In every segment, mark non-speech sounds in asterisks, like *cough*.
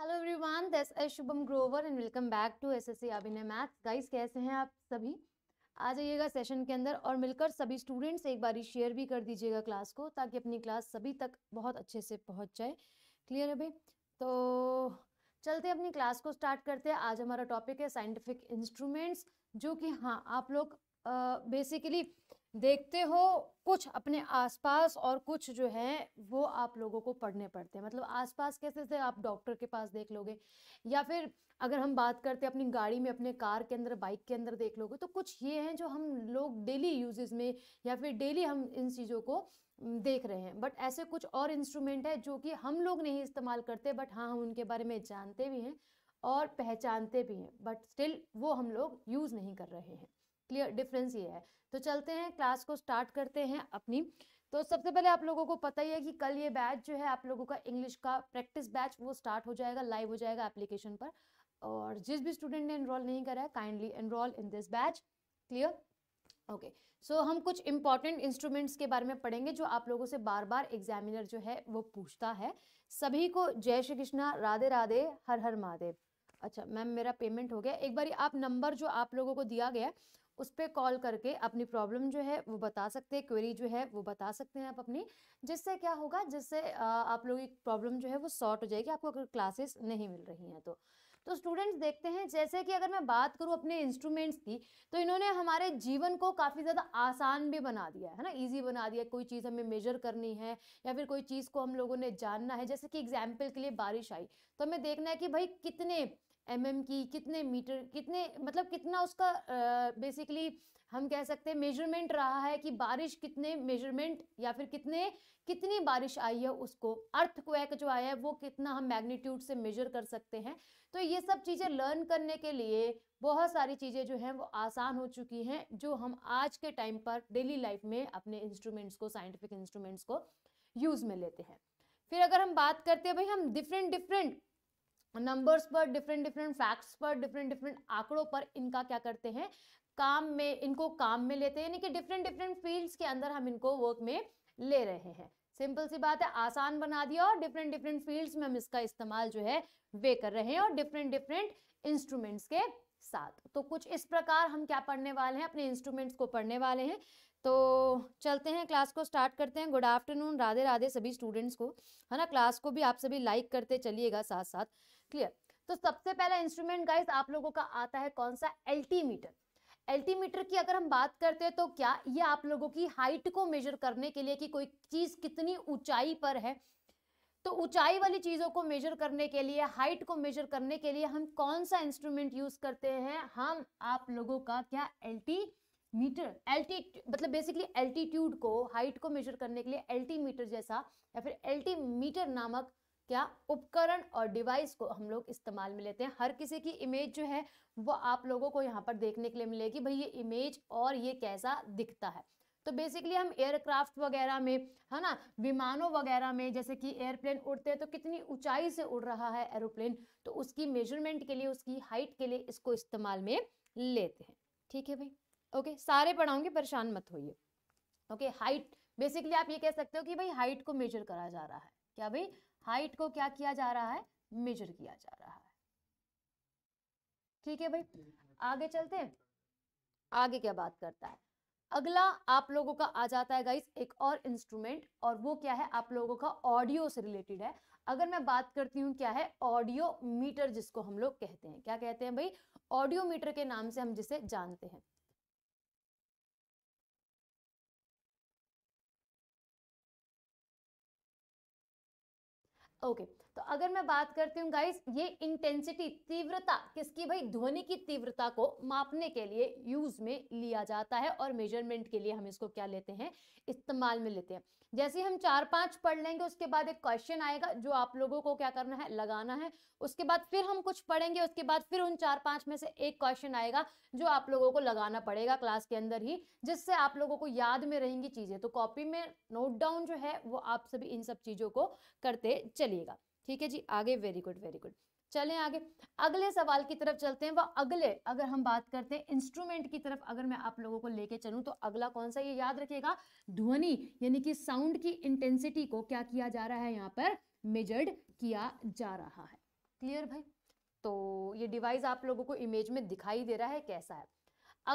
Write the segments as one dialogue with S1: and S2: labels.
S1: Hello everyone this is Shubham Grover and welcome back to SSC Abhinay maths guys कैसे हैं आप सभी आ जाइएगा सेशन के अंदर और मिलकर सभी स्टूडेंट्स एक बारी शेयर भी कर दीजिएगा क्लास को ताकि अपनी क्लास सभी तक बहुत अच्छे से पहुंच जाए क्लियर है भाई तो चलते अपनी क्लास को स्टार्ट करते हैं आज हमारा टॉपिक है साइंटिफिक इंस्ट्रूमेंट्स जो कि हाँ आप लोग बेसिकली uh, देखते हो कुछ अपने आसपास और कुछ जो है वो आप लोगों को पढ़ने पड़ते हैं मतलब आसपास कैसे से आप डॉक्टर के पास देख लोगे या फिर अगर हम बात करते हैं अपनी गाड़ी में अपने कार के अंदर बाइक के अंदर देख लोगे तो कुछ ये हैं जो हम लोग डेली यूजेज में या फिर डेली हम इन चीज़ों को देख रहे हैं बट ऐसे कुछ और इंस्ट्रूमेंट है जो कि हम लोग नहीं इस्तेमाल करते बट हाँ हम उनके बारे में जानते भी हैं और पहचानते भी हैं बट स्टिल वो हम लोग यूज़ नहीं कर रहे हैं क्लियर डिफरेंस ये है तो चलते हैं क्लास को स्टार्ट करते हैं अपनी तो सबसे पहले आप लोगों को पता ही है कि कल ये बैच जो है आप लोगों का इंग्लिश का प्रैक्टिस बैच वो स्टार्ट हो जाएगा लाइव हो जाएगा एप्लीकेशन पर और जिस भी स्टूडेंट ने एनरोल नहीं करा है kindly enrol in this batch clear okay so हम कुछ इंपॉर्टेंट इंस्ट्रूमेंट्स के बारे में पढ़ेंगे जो आप लोगों से बार बार एग्जामिनर जो है वो पूछता है सभी को जय श्री कृष्णा राधे राधे हर हर महादेव अच्छा मैम मेरा पेमेंट हो गया एक बार आप नंबर जो आप लोगों को दिया गया उस पर कॉल करके अपनी प्रॉब्लम जो है वो बता सकते हैं क्वेरी जो है वो बता सकते हैं आप अपनी जिससे क्या होगा जिससे आप लोगों की प्रॉब्लम जो है वो सॉर्ट हो जाएगी आपको अगर क्लासेस नहीं मिल रही हैं तो तो स्टूडेंट्स देखते हैं जैसे कि अगर मैं बात करूँ अपने इंस्ट्रूमेंट्स की तो इन्होंने हमारे जीवन को काफ़ी ज़्यादा आसान भी बना दिया है ना इजी बना दिया कोई चीज़ हमें मेजर करनी है या फिर कोई चीज़ को हम लोगों ने जानना है जैसे कि एग्जाम्पल के लिए बारिश आई तो हमें देखना है कि भाई कितने एम mm की कितने मीटर कितने मतलब कितना उसका बेसिकली हम कह सकते हैं मेजरमेंट रहा है कि बारिश कितने मेजरमेंट या फिर कितने कितनी बारिश आई है उसको अर्थ क्वैक जो आया है वो कितना हम मैग्नीट्यूड से मेजर कर सकते हैं तो ये सब चीज़ें लर्न करने के लिए बहुत सारी चीज़ें जो हैं वो आसान हो चुकी हैं जो हम आज के टाइम पर डेली लाइफ में अपने इंस्ट्रूमेंट्स को साइंटिफिक इंस्ट्रूमेंट्स को यूज़ में लेते हैं फिर अगर हम बात करते हैं भाई हम डिफरेंट डिफरेंट नंबर्स पर डिफरेंट डिफरेंट फैक्ट्स पर डिफरेंट डिफरेंट आंकड़ों पर इनका क्या करते हैं काम में इनको काम में लेते हैं यानी कि डिफरेंट डिफरेंट फील्ड्स के अंदर हम इनको वर्क में ले रहे हैं सिंपल सी बात है आसान बना दिया और डिफरेंट डिफरेंट फील्ड्स में हम इसका इस्तेमाल जो है वे कर रहे हैं और डिफरेंट डिफरेंट इंस्ट्रूमेंट्स के साथ तो कुछ इस प्रकार हम क्या पढ़ने वाले हैं अपने इंस्ट्रूमेंट्स को पढ़ने वाले हैं तो चलते हैं क्लास को स्टार्ट करते हैं गुड आफ्टरनून राधे राधे सभी स्टूडेंट्स को है ना क्लास को भी आप सभी लाइक करते चलिएगा साथ साथ क्लियर तो सबसे पहला इंस्ट्रूमेंट गाइस आप लोगों का आता है कौन सा एल्टीमीटर एल्टीमीटर की अगर हम बात करते हैं तो क्या ये आप लोगों की हाइट को मेजर करने के लिए कि कोई चीज कितनी ऊंचाई पर है तो ऊंचाई वाली चीजों को मेजर करने के लिए हाइट को मेजर करने के लिए हम कौन सा इंस्ट्रूमेंट यूज करते हैं हम आप लोगों का क्या एल्टी मीटर एल्टी मतलब बेसिकली एल्टीट्यूड को हाइट को मेजर करने के लिए एल्टीमीटर जैसा या फिर एल्टीमीटर नामक क्या उपकरण और डिवाइस को हम लोग इस्तेमाल में लेते हैं हर किसी की इमेज जो है वो आप लोगों को यहाँ पर देखने के लिए मिलेगी भाई ये इमेज और ये कैसा दिखता है तो बेसिकली हम एयरक्राफ्ट वगैरह में है ना विमानों वगैरह में जैसे कि एयरप्लेन उड़ते हैं तो कितनी ऊंचाई से उड़ रहा है एरोप्लेन तो उसकी मेजरमेंट के लिए उसकी हाइट के लिए इसको इस्तेमाल में लेते हैं ठीक है भाई ओके सारे पढ़ाओगे परेशान मत होइए ओके हाइट बेसिकली आप ये कह सकते हो कि भाई हाइट को मेजर करा जा रहा है क्या भाई हाइट को क्या किया जा रहा है मेजर किया जा रहा है ठीक है भाई आगे चलते हैं आगे क्या बात करता है अगला आप लोगों का आ जाता है गाइस एक और इंस्ट्रूमेंट और वो क्या है आप लोगों का ऑडियो से रिलेटेड है अगर मैं बात करती हूँ क्या है ऑडियो मीटर जिसको हम लोग कहते हैं क्या कहते हैं भाई ऑडियो मीटर के नाम से हम जिसे जानते हैं Okay तो अगर मैं बात करती हूँ गाइस ये इंटेंसिटी तीव्रता किसकी भाई ध्वनि की तीव्रता को मापने के लिए यूज में लिया जाता है और मेजरमेंट के लिए हम इसको क्या लेते हैं इस्तेमाल में लेते हैं जैसे हम चार पांच पढ़ लेंगे उसके बाद एक क्वेश्चन आएगा जो आप लोगों को क्या करना है लगाना है उसके बाद फिर हम कुछ पढ़ेंगे उसके बाद फिर उन चार पांच में से एक क्वेश्चन आएगा जो आप लोगों को लगाना पड़ेगा क्लास के अंदर ही जिससे आप लोगों को याद में रहेंगी चीजें तो कॉपी में नोट डाउन जो है वो आप सभी इन सब चीजों को करते चलिएगा ठीक है जी आगे वेरी गुड वेरी गुड चलें आगे अगले सवाल की तरफ चलते हैं वह अगले अगर हम बात करते हैं इंस्ट्रूमेंट की तरफ अगर मैं आप लोगों को लेके चलूं तो अगला कौन सा ये याद रखिएगा ध्वनि यानी कि साउंड की इंटेंसिटी को क्या किया जा रहा है यहाँ पर मेजर्ड किया जा रहा है क्लियर भाई तो ये डिवाइस आप लोगों को इमेज में दिखाई दे रहा है कैसा है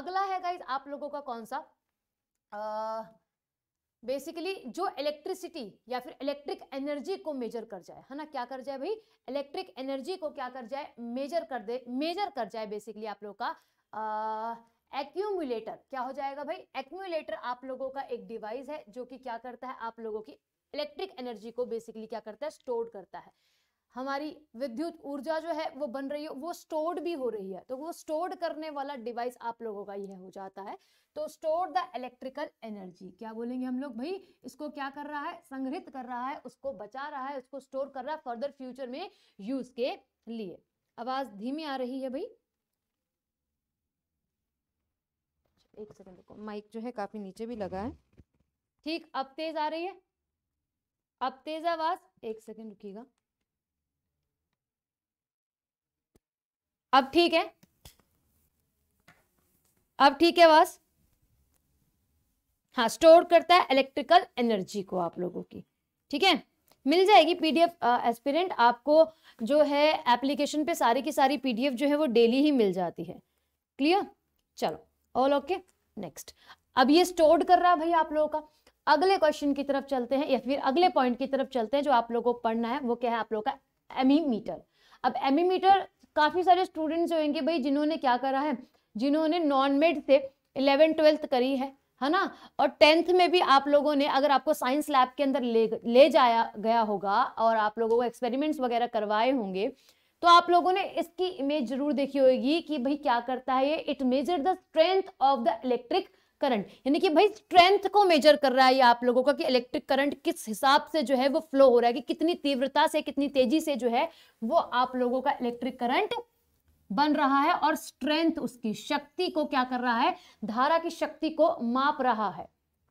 S1: अगला है गाइज आप लोगों का कौन सा बेसिकली जो इलेक्ट्रिसिटी या फिर इलेक्ट्रिक एनर्जी को मेजर कर जाए है ना क्या कर जाए भाई इलेक्ट्रिक एनर्जी को क्या कर जाए मेजर कर दे मेजर कर जाए बेसिकली आप लोग का एक्यूमुलेटर क्या हो जाएगा भाई एक्यूमुलेटर आप लोगों का एक डिवाइस है जो कि क्या करता है आप लोगों की इलेक्ट्रिक एनर्जी को बेसिकली क्या करता है स्टोर करता है हमारी विद्युत ऊर्जा जो है वो बन रही है वो स्टोर्ड भी हो रही है तो वो स्टोर्ड करने वाला डिवाइस आप लोगों का यह हो जाता है तो स्टोर द इलेक्ट्रिकल एनर्जी क्या बोलेंगे हम लोग भाई इसको क्या कर रहा है संग्रहित कर रहा है उसको बचा रहा है उसको स्टोर कर रहा है फर्दर फ्यूचर में यूज के लिए आवाज धीमी आ रही है भाई एक सेकंड रुको माइक जो है काफी नीचे भी लगा है ठीक अब तेज आ रही है अब तेज आवाज एक सेकंड रुकिएगा अब ठीक है अब ठीक है बस हाँ स्टोर करता है इलेक्ट्रिकल एनर्जी को आप लोगों की ठीक है मिल जाएगी पीडीएफ एस्पिरेंट आपको जो है एप्लीकेशन पे सारी की सारी पीडीएफ जो है वो डेली ही मिल जाती है क्लियर चलो ऑल ओके नेक्स्ट अब ये स्टोर कर रहा है भाई आप लोगों का अगले क्वेश्चन की तरफ चलते हैं या फिर अगले पॉइंट की तरफ चलते हैं जो आप लोगों को पढ़ना है वो क्या है आप लोगों का एमीमीटर अब एमीमीटर काफ़ी सारे स्टूडेंट्स होंगे भाई जिन्होंने क्या करा है जिन्होंने नॉन मेड से इलेवन ट्वेल्थ करी है है ना और टेंथ में भी आप लोगों ने अगर आपको साइंस लैब के अंदर ले ले जाया गया होगा और आप लोगों को एक्सपेरिमेंट्स वगैरह करवाए होंगे तो आप लोगों ने इसकी इमेज जरूर देखी होगी कि भाई क्या करता है ये it measure the strength of the electric current यानी कि भाई स्ट्रेंथ को मेजर कर रहा है ये आप लोगों का कि इलेक्ट्रिक करंट किस हिसाब से जो है वो फ्लो हो रहा है कि कितनी तीव्रता से कितनी तेजी से जो है वो आप लोगों का इलेक्ट्रिक करंट बन रहा है और स्ट्रेंथ उसकी शक्ति को क्या कर रहा है धारा की शक्ति को माप रहा है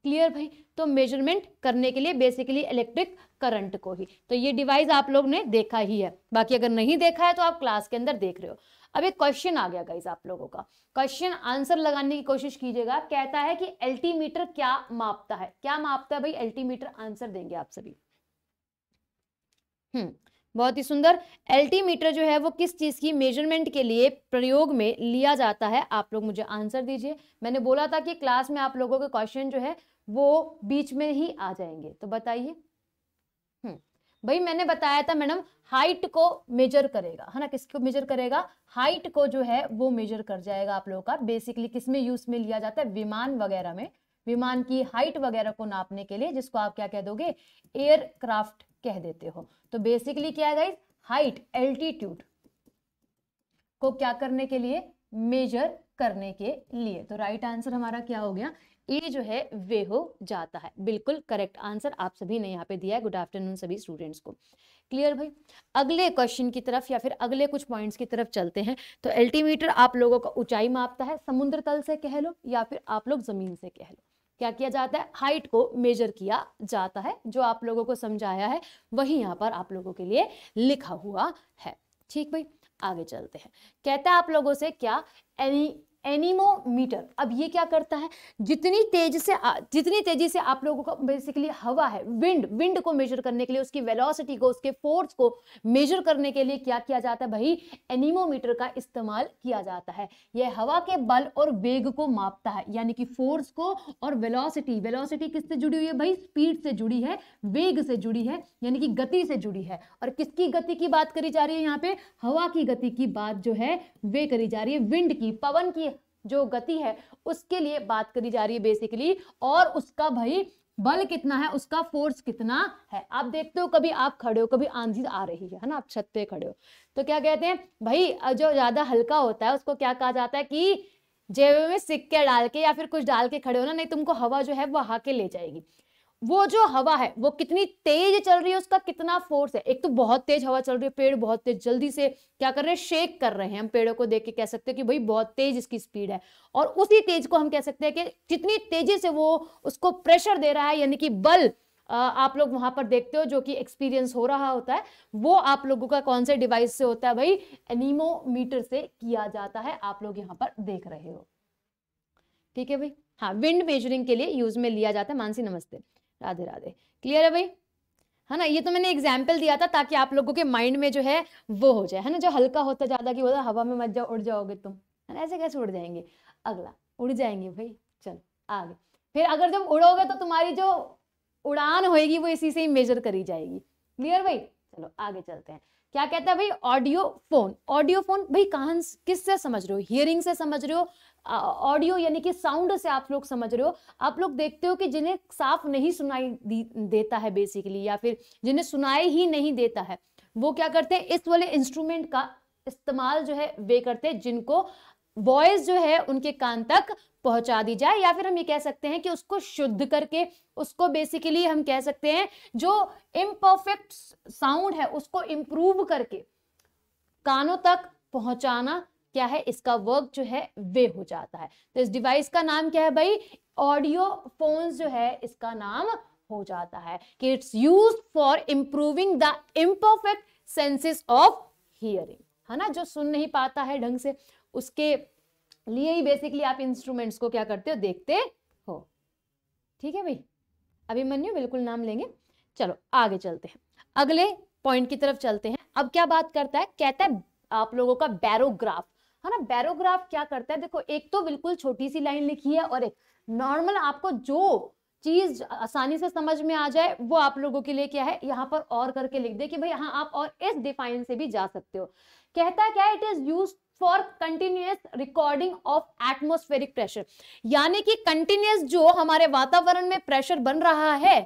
S1: क्लियर भाई तो मेजरमेंट करने के लिए बेसिकली इलेक्ट्रिक करंट को ही तो ये डिवाइस आप लोग ने देखा ही है बाकी अगर नहीं देखा है तो आप क्लास के अंदर देख रहे हो अब एक क्वेश्चन आ गया गाइज आप लोगों का क्वेश्चन आंसर लगाने की कोशिश कीजिएगा कहता है कि एल्टीमीटर क्या मापता है क्या मापता है भाई एल्टीमीटर आंसर देंगे आप सभी हम्म बहुत ही सुंदर एल्टीमीटर जो है वो किस चीज़ की मेजरमेंट के लिए प्रयोग में लिया जाता है आप लोग मुझे आंसर दीजिए मैंने बोला था कि क्लास में आप लोगों के क्वेश्चन जो है वो बीच में ही आ जाएंगे तो बताइए भाई मैंने बताया था मैडम हाइट को मेजर करेगा है ना किसको मेजर करेगा हाइट को जो है वो मेजर कर जाएगा आप लोगों का बेसिकली किस में यूज में लिया जाता है विमान वगैरह में विमान की हाइट वगैरह को नापने के लिए जिसको आप क्या कह दोगे एयरक्राफ्ट कह देते हो तो बेसिकली क्या है हाइट एल्टीट्यूड को क्या करने के लिए मेजर करने के लिए तो राइट right आंसर हमारा क्या हो गया ये जो है वे हो जाता है बिल्कुल करेक्ट आंसर आप सभी ने यहाँ पे दिया है गुड आफ्टरनून सभी स्टूडेंट्स को क्लियर भाई अगले क्वेश्चन की तरफ या फिर अगले कुछ पॉइंट्स की तरफ चलते हैं तो एल्टीमीटर आप लोगों का ऊंचाई मापता है समुद्र तल से कह लो या फिर आप लोग जमीन से कह लो क्या किया जाता है हाइट को मेजर किया जाता है जो आप लोगों को समझाया है वही यहाँ पर आप लोगों के लिए लिखा हुआ है ठीक भाई आगे चलते हैं कहता है आप लोगों से क्या एनी एनिमोमीटर अब ये क्या करता है जितनी तेज से जितनी तेजी से आप लोगों का बेसिकली हवा है विंड विंड को मेजर करने के लिए उसकी वेलोसिटी को उसके फोर्स को मेजर करने के लिए क्या किया जाता है भाई एनिमोमीटर का इस्तेमाल किया जाता है यह हवा के बल और वेग को मापता है यानी कि फोर्स को और वेलोसिटी वेलोसिटी किससे जुड़ी हुई है भाई स्पीड से जुड़ी है वेग से जुड़ी है यानी कि गति से जुड़ी है और किसकी गति की बात करी जा रही है यहाँ पे हवा की गति की बात जो है वे करी जा रही है विंड की पवन की जो गति है उसके लिए बात करी जा रही है बेसिकली और उसका भाई बल कितना है उसका फोर्स कितना है आप देखते हो कभी आप खड़े हो कभी आंधी आ रही है ना आप छत पे खड़े हो तो क्या कहते हैं भाई जो ज्यादा हल्का होता है उसको क्या कहा जाता है कि जेब में सिक्के डाल के या फिर कुछ डाल के खड़े हो ना नहीं तुमको हवा जो है वो आके ले जाएगी वो जो हवा है वो कितनी तेज चल रही है उसका कितना फोर्स है एक तो बहुत तेज हवा चल रही है पेड़ बहुत तेज जल्दी से क्या कर रहे हैं शेक कर रहे हैं हम पेड़ों को देख के कह सकते हैं कि भाई बहुत तेज इसकी स्पीड है और उसी तेज को हम कह सकते हैं कि जितनी तेजी से वो उसको प्रेशर दे रहा है यानी कि बल आप लोग वहां पर देखते हो जो कि एक्सपीरियंस हो रहा होता है वो आप लोगों का कौन से डिवाइस से होता है भाई एनिमोमीटर से किया जाता है आप लोग यहाँ पर देख रहे हो ठीक है भाई हाँ विंड मेजरिंग के लिए यूज में लिया जाता है मानसी नमस्ते राधे राधे क्लियर है भाई है ना ये तो मैंने एग्जाम्पल दिया था ताकि आप लोगों के माइंड में जो है वो हो जाए है ना जो हल्का होता ज्यादा की बोला हवा में मत जाओ उड़ जाओगे तुम है ना ऐसे कैसे उड़ जाएंगे अगला उड़ जाएंगे भाई चल आगे फिर अगर जब उड़ोगे तो तुम्हारी जो उड़ान होगी वो इसी से ही मेजर करी जाएगी क्लियर भाई चलो आगे चलते हैं क्या कहता है भाई ऑडियो फोन ऑडियो फोन भाई कहा किससे समझ रहे हो हियरिंग से समझ रहे हो ऑडियो यानी कि साउंड से आप लोग समझ रहे हो आप लोग देखते हो कि जिन्हें साफ नहीं सुनाई देता है बेसिकली या फिर जिन्हें सुनाई ही नहीं देता है वो क्या करते हैं इस वाले इंस्ट्रूमेंट का इस्तेमाल जो है वे करते हैं जिनको वॉइस जो है उनके कान तक पहुंचा दी जाए या फिर हम ये कह सकते हैं कि उसको शुद्ध करके उसको बेसिकली हम कह सकते हैं जो इम्परफेक्ट साउंड है उसको इम्प्रूव करके कानों तक पहुंचाना क्या है इसका वर्क जो है वे हो जाता है तो इस डिवाइस का नाम क्या है भाई ऑडियो फोन जो है इसका नाम हो जाता है कि it's use for improving the imperfect senses of hearing है ना जो सुन नहीं पाता है ढंग से उसके लिए ही बेसिकली आप इंस्ट्रूमेंट्स को क्या करते हो देखते हो ठीक है भाई अभिमन्यु बिल्कुल नाम लेंगे चलो आगे चलते हैं अगले पॉइंट की तरफ चलते हैं अब क्या बात करता है कहता है आप लोगों का बैरोग्राफ है हाँ ना बैरोग्राफ क्या करता है देखो एक तो बिल्कुल छोटी सी लाइन लिखी है और एक नॉर्मल आपको जो चीज आसानी से समझ में आ जाए वो आप लोगों के लिए क्या है यहाँ पर और करके लिख दे कि भाई हाँ आप और इस डिफाइन से भी जा सकते हो कहता क्या it is use for continuous recording of atmospheric pressure यानी कि कंटिन्यूस जो हमारे वातावरण में प्रेशर बन रहा है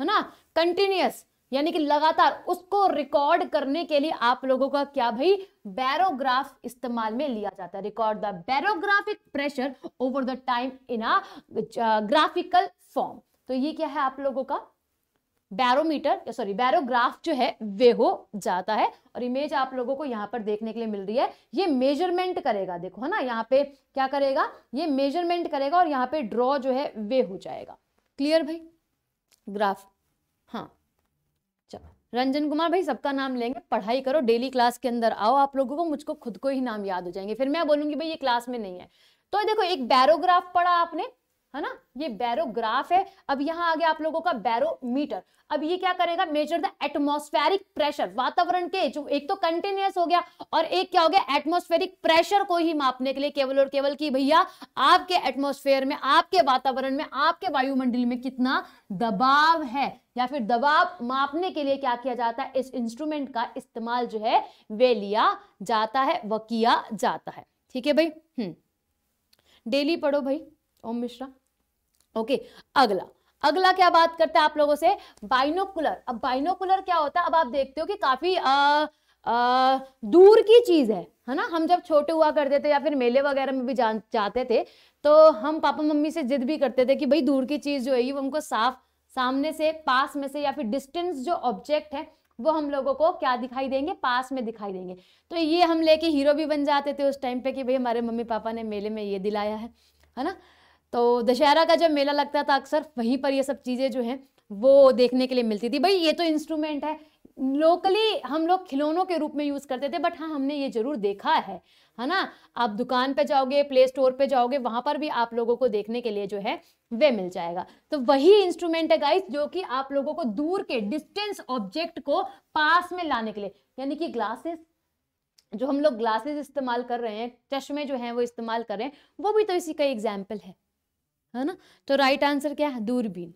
S1: है ना कंटिन्यूस यानी कि लगातार उसको रिकॉर्ड करने के लिए आप लोगों का क्या भाई बैरोग्राफ इस्तेमाल में लिया जाता है record the barographic pressure over the time in a graphical form तो ये क्या है आप लोगों का बैरोमीटर या सॉरी बैरोग्राफ जो है वे हो जाता है और इमेज आप लोगों को यहाँ पर देखने के लिए मिल रही है ये मेजरमेंट करेगा देखो है ना यहाँ पे क्या करेगा ये मेजरमेंट करेगा और यहाँ पे ड्रॉ जो है वे हो जाएगा क्लियर भाई ग्राफ हाँ रंजन कुमार भाई सबका नाम लेंगे पढ़ाई करो डेली क्लास के अंदर आओ आप लोगों को मुझको खुद को ही नाम याद हो जाएंगे फिर मैं बोलूंगी भाई ये क्लास में नहीं है तो देखो एक बैरोग्राफ पढ़ा आपने है ना ये बैरोग्राफ है अब यहाँ आ गया आप लोगों का बैरोमीटर अब ये क्या करेगा मेजर द एटमोस्फेरिक प्रेशर वातावरण के जो एक तो कंटिन्यूस हो गया और एक क्या हो गया एटमोस्फेरिक प्रेशर को ही मापने के लिए केवल और केवल की भैया आपके एटमोस्फेयर में आपके वातावरण में आपके वायुमंडल में कितना दबाव है या फिर दबाव मापने के लिए क्या किया जाता है इस इंस्ट्रूमेंट का इस्तेमाल जो है वे लिया जाता है वह किया जाता है ठीक है भाई हम्म डेली पढ़ो भाई ओम मिश्रा ओके अगला अगला क्या बात करते हैं आप लोगों से बाइनोकुलर अब बाइनोकुलर क्या होता है अब आप देखते हो कि काफी आ, आ, दूर की चीज है है ना हम जब छोटे हुआ करते थे या फिर मेले वगैरह में भी जान जाते थे तो हम पापा मम्मी से जिद भी करते थे कि भाई दूर की चीज जो है वो हमको साफ सामने से पास में से या फिर डिस्टेंस जो ऑब्जेक्ट है वो हम लोगों को क्या दिखाई देंगे पास में दिखाई देंगे तो ये हम लेके हीरो भी बन जाते थे उस टाइम पे कि भाई हमारे मम्मी पापा ने मेले में ये दिलाया है है ना तो दशहरा का जब मेला लगता था अक्सर वहीं पर ये सब चीज़ें जो हैं वो देखने के लिए मिलती थी भाई ये तो इंस्ट्रूमेंट है लोकली हम लोग खिलौनों के रूप में यूज़ करते थे बट हाँ हमने ये ज़रूर देखा है है ना आप दुकान पे जाओगे प्ले स्टोर पे जाओगे वहाँ पर भी आप लोगों को देखने के लिए जो है वे मिल जाएगा तो वही इंस्ट्रूमेंट है गाइस जो कि आप लोगों को दूर के डिस्टेंस ऑब्जेक्ट को पास में लाने के लिए यानी कि ग्लासेस जो हम लोग ग्लासेस इस्तेमाल कर रहे हैं चश्मे जो हैं वो इस्तेमाल कर रहे हैं वो भी तो इसी का एग्जाम्पल है है ना तो राइट आंसर क्या है दूरबीन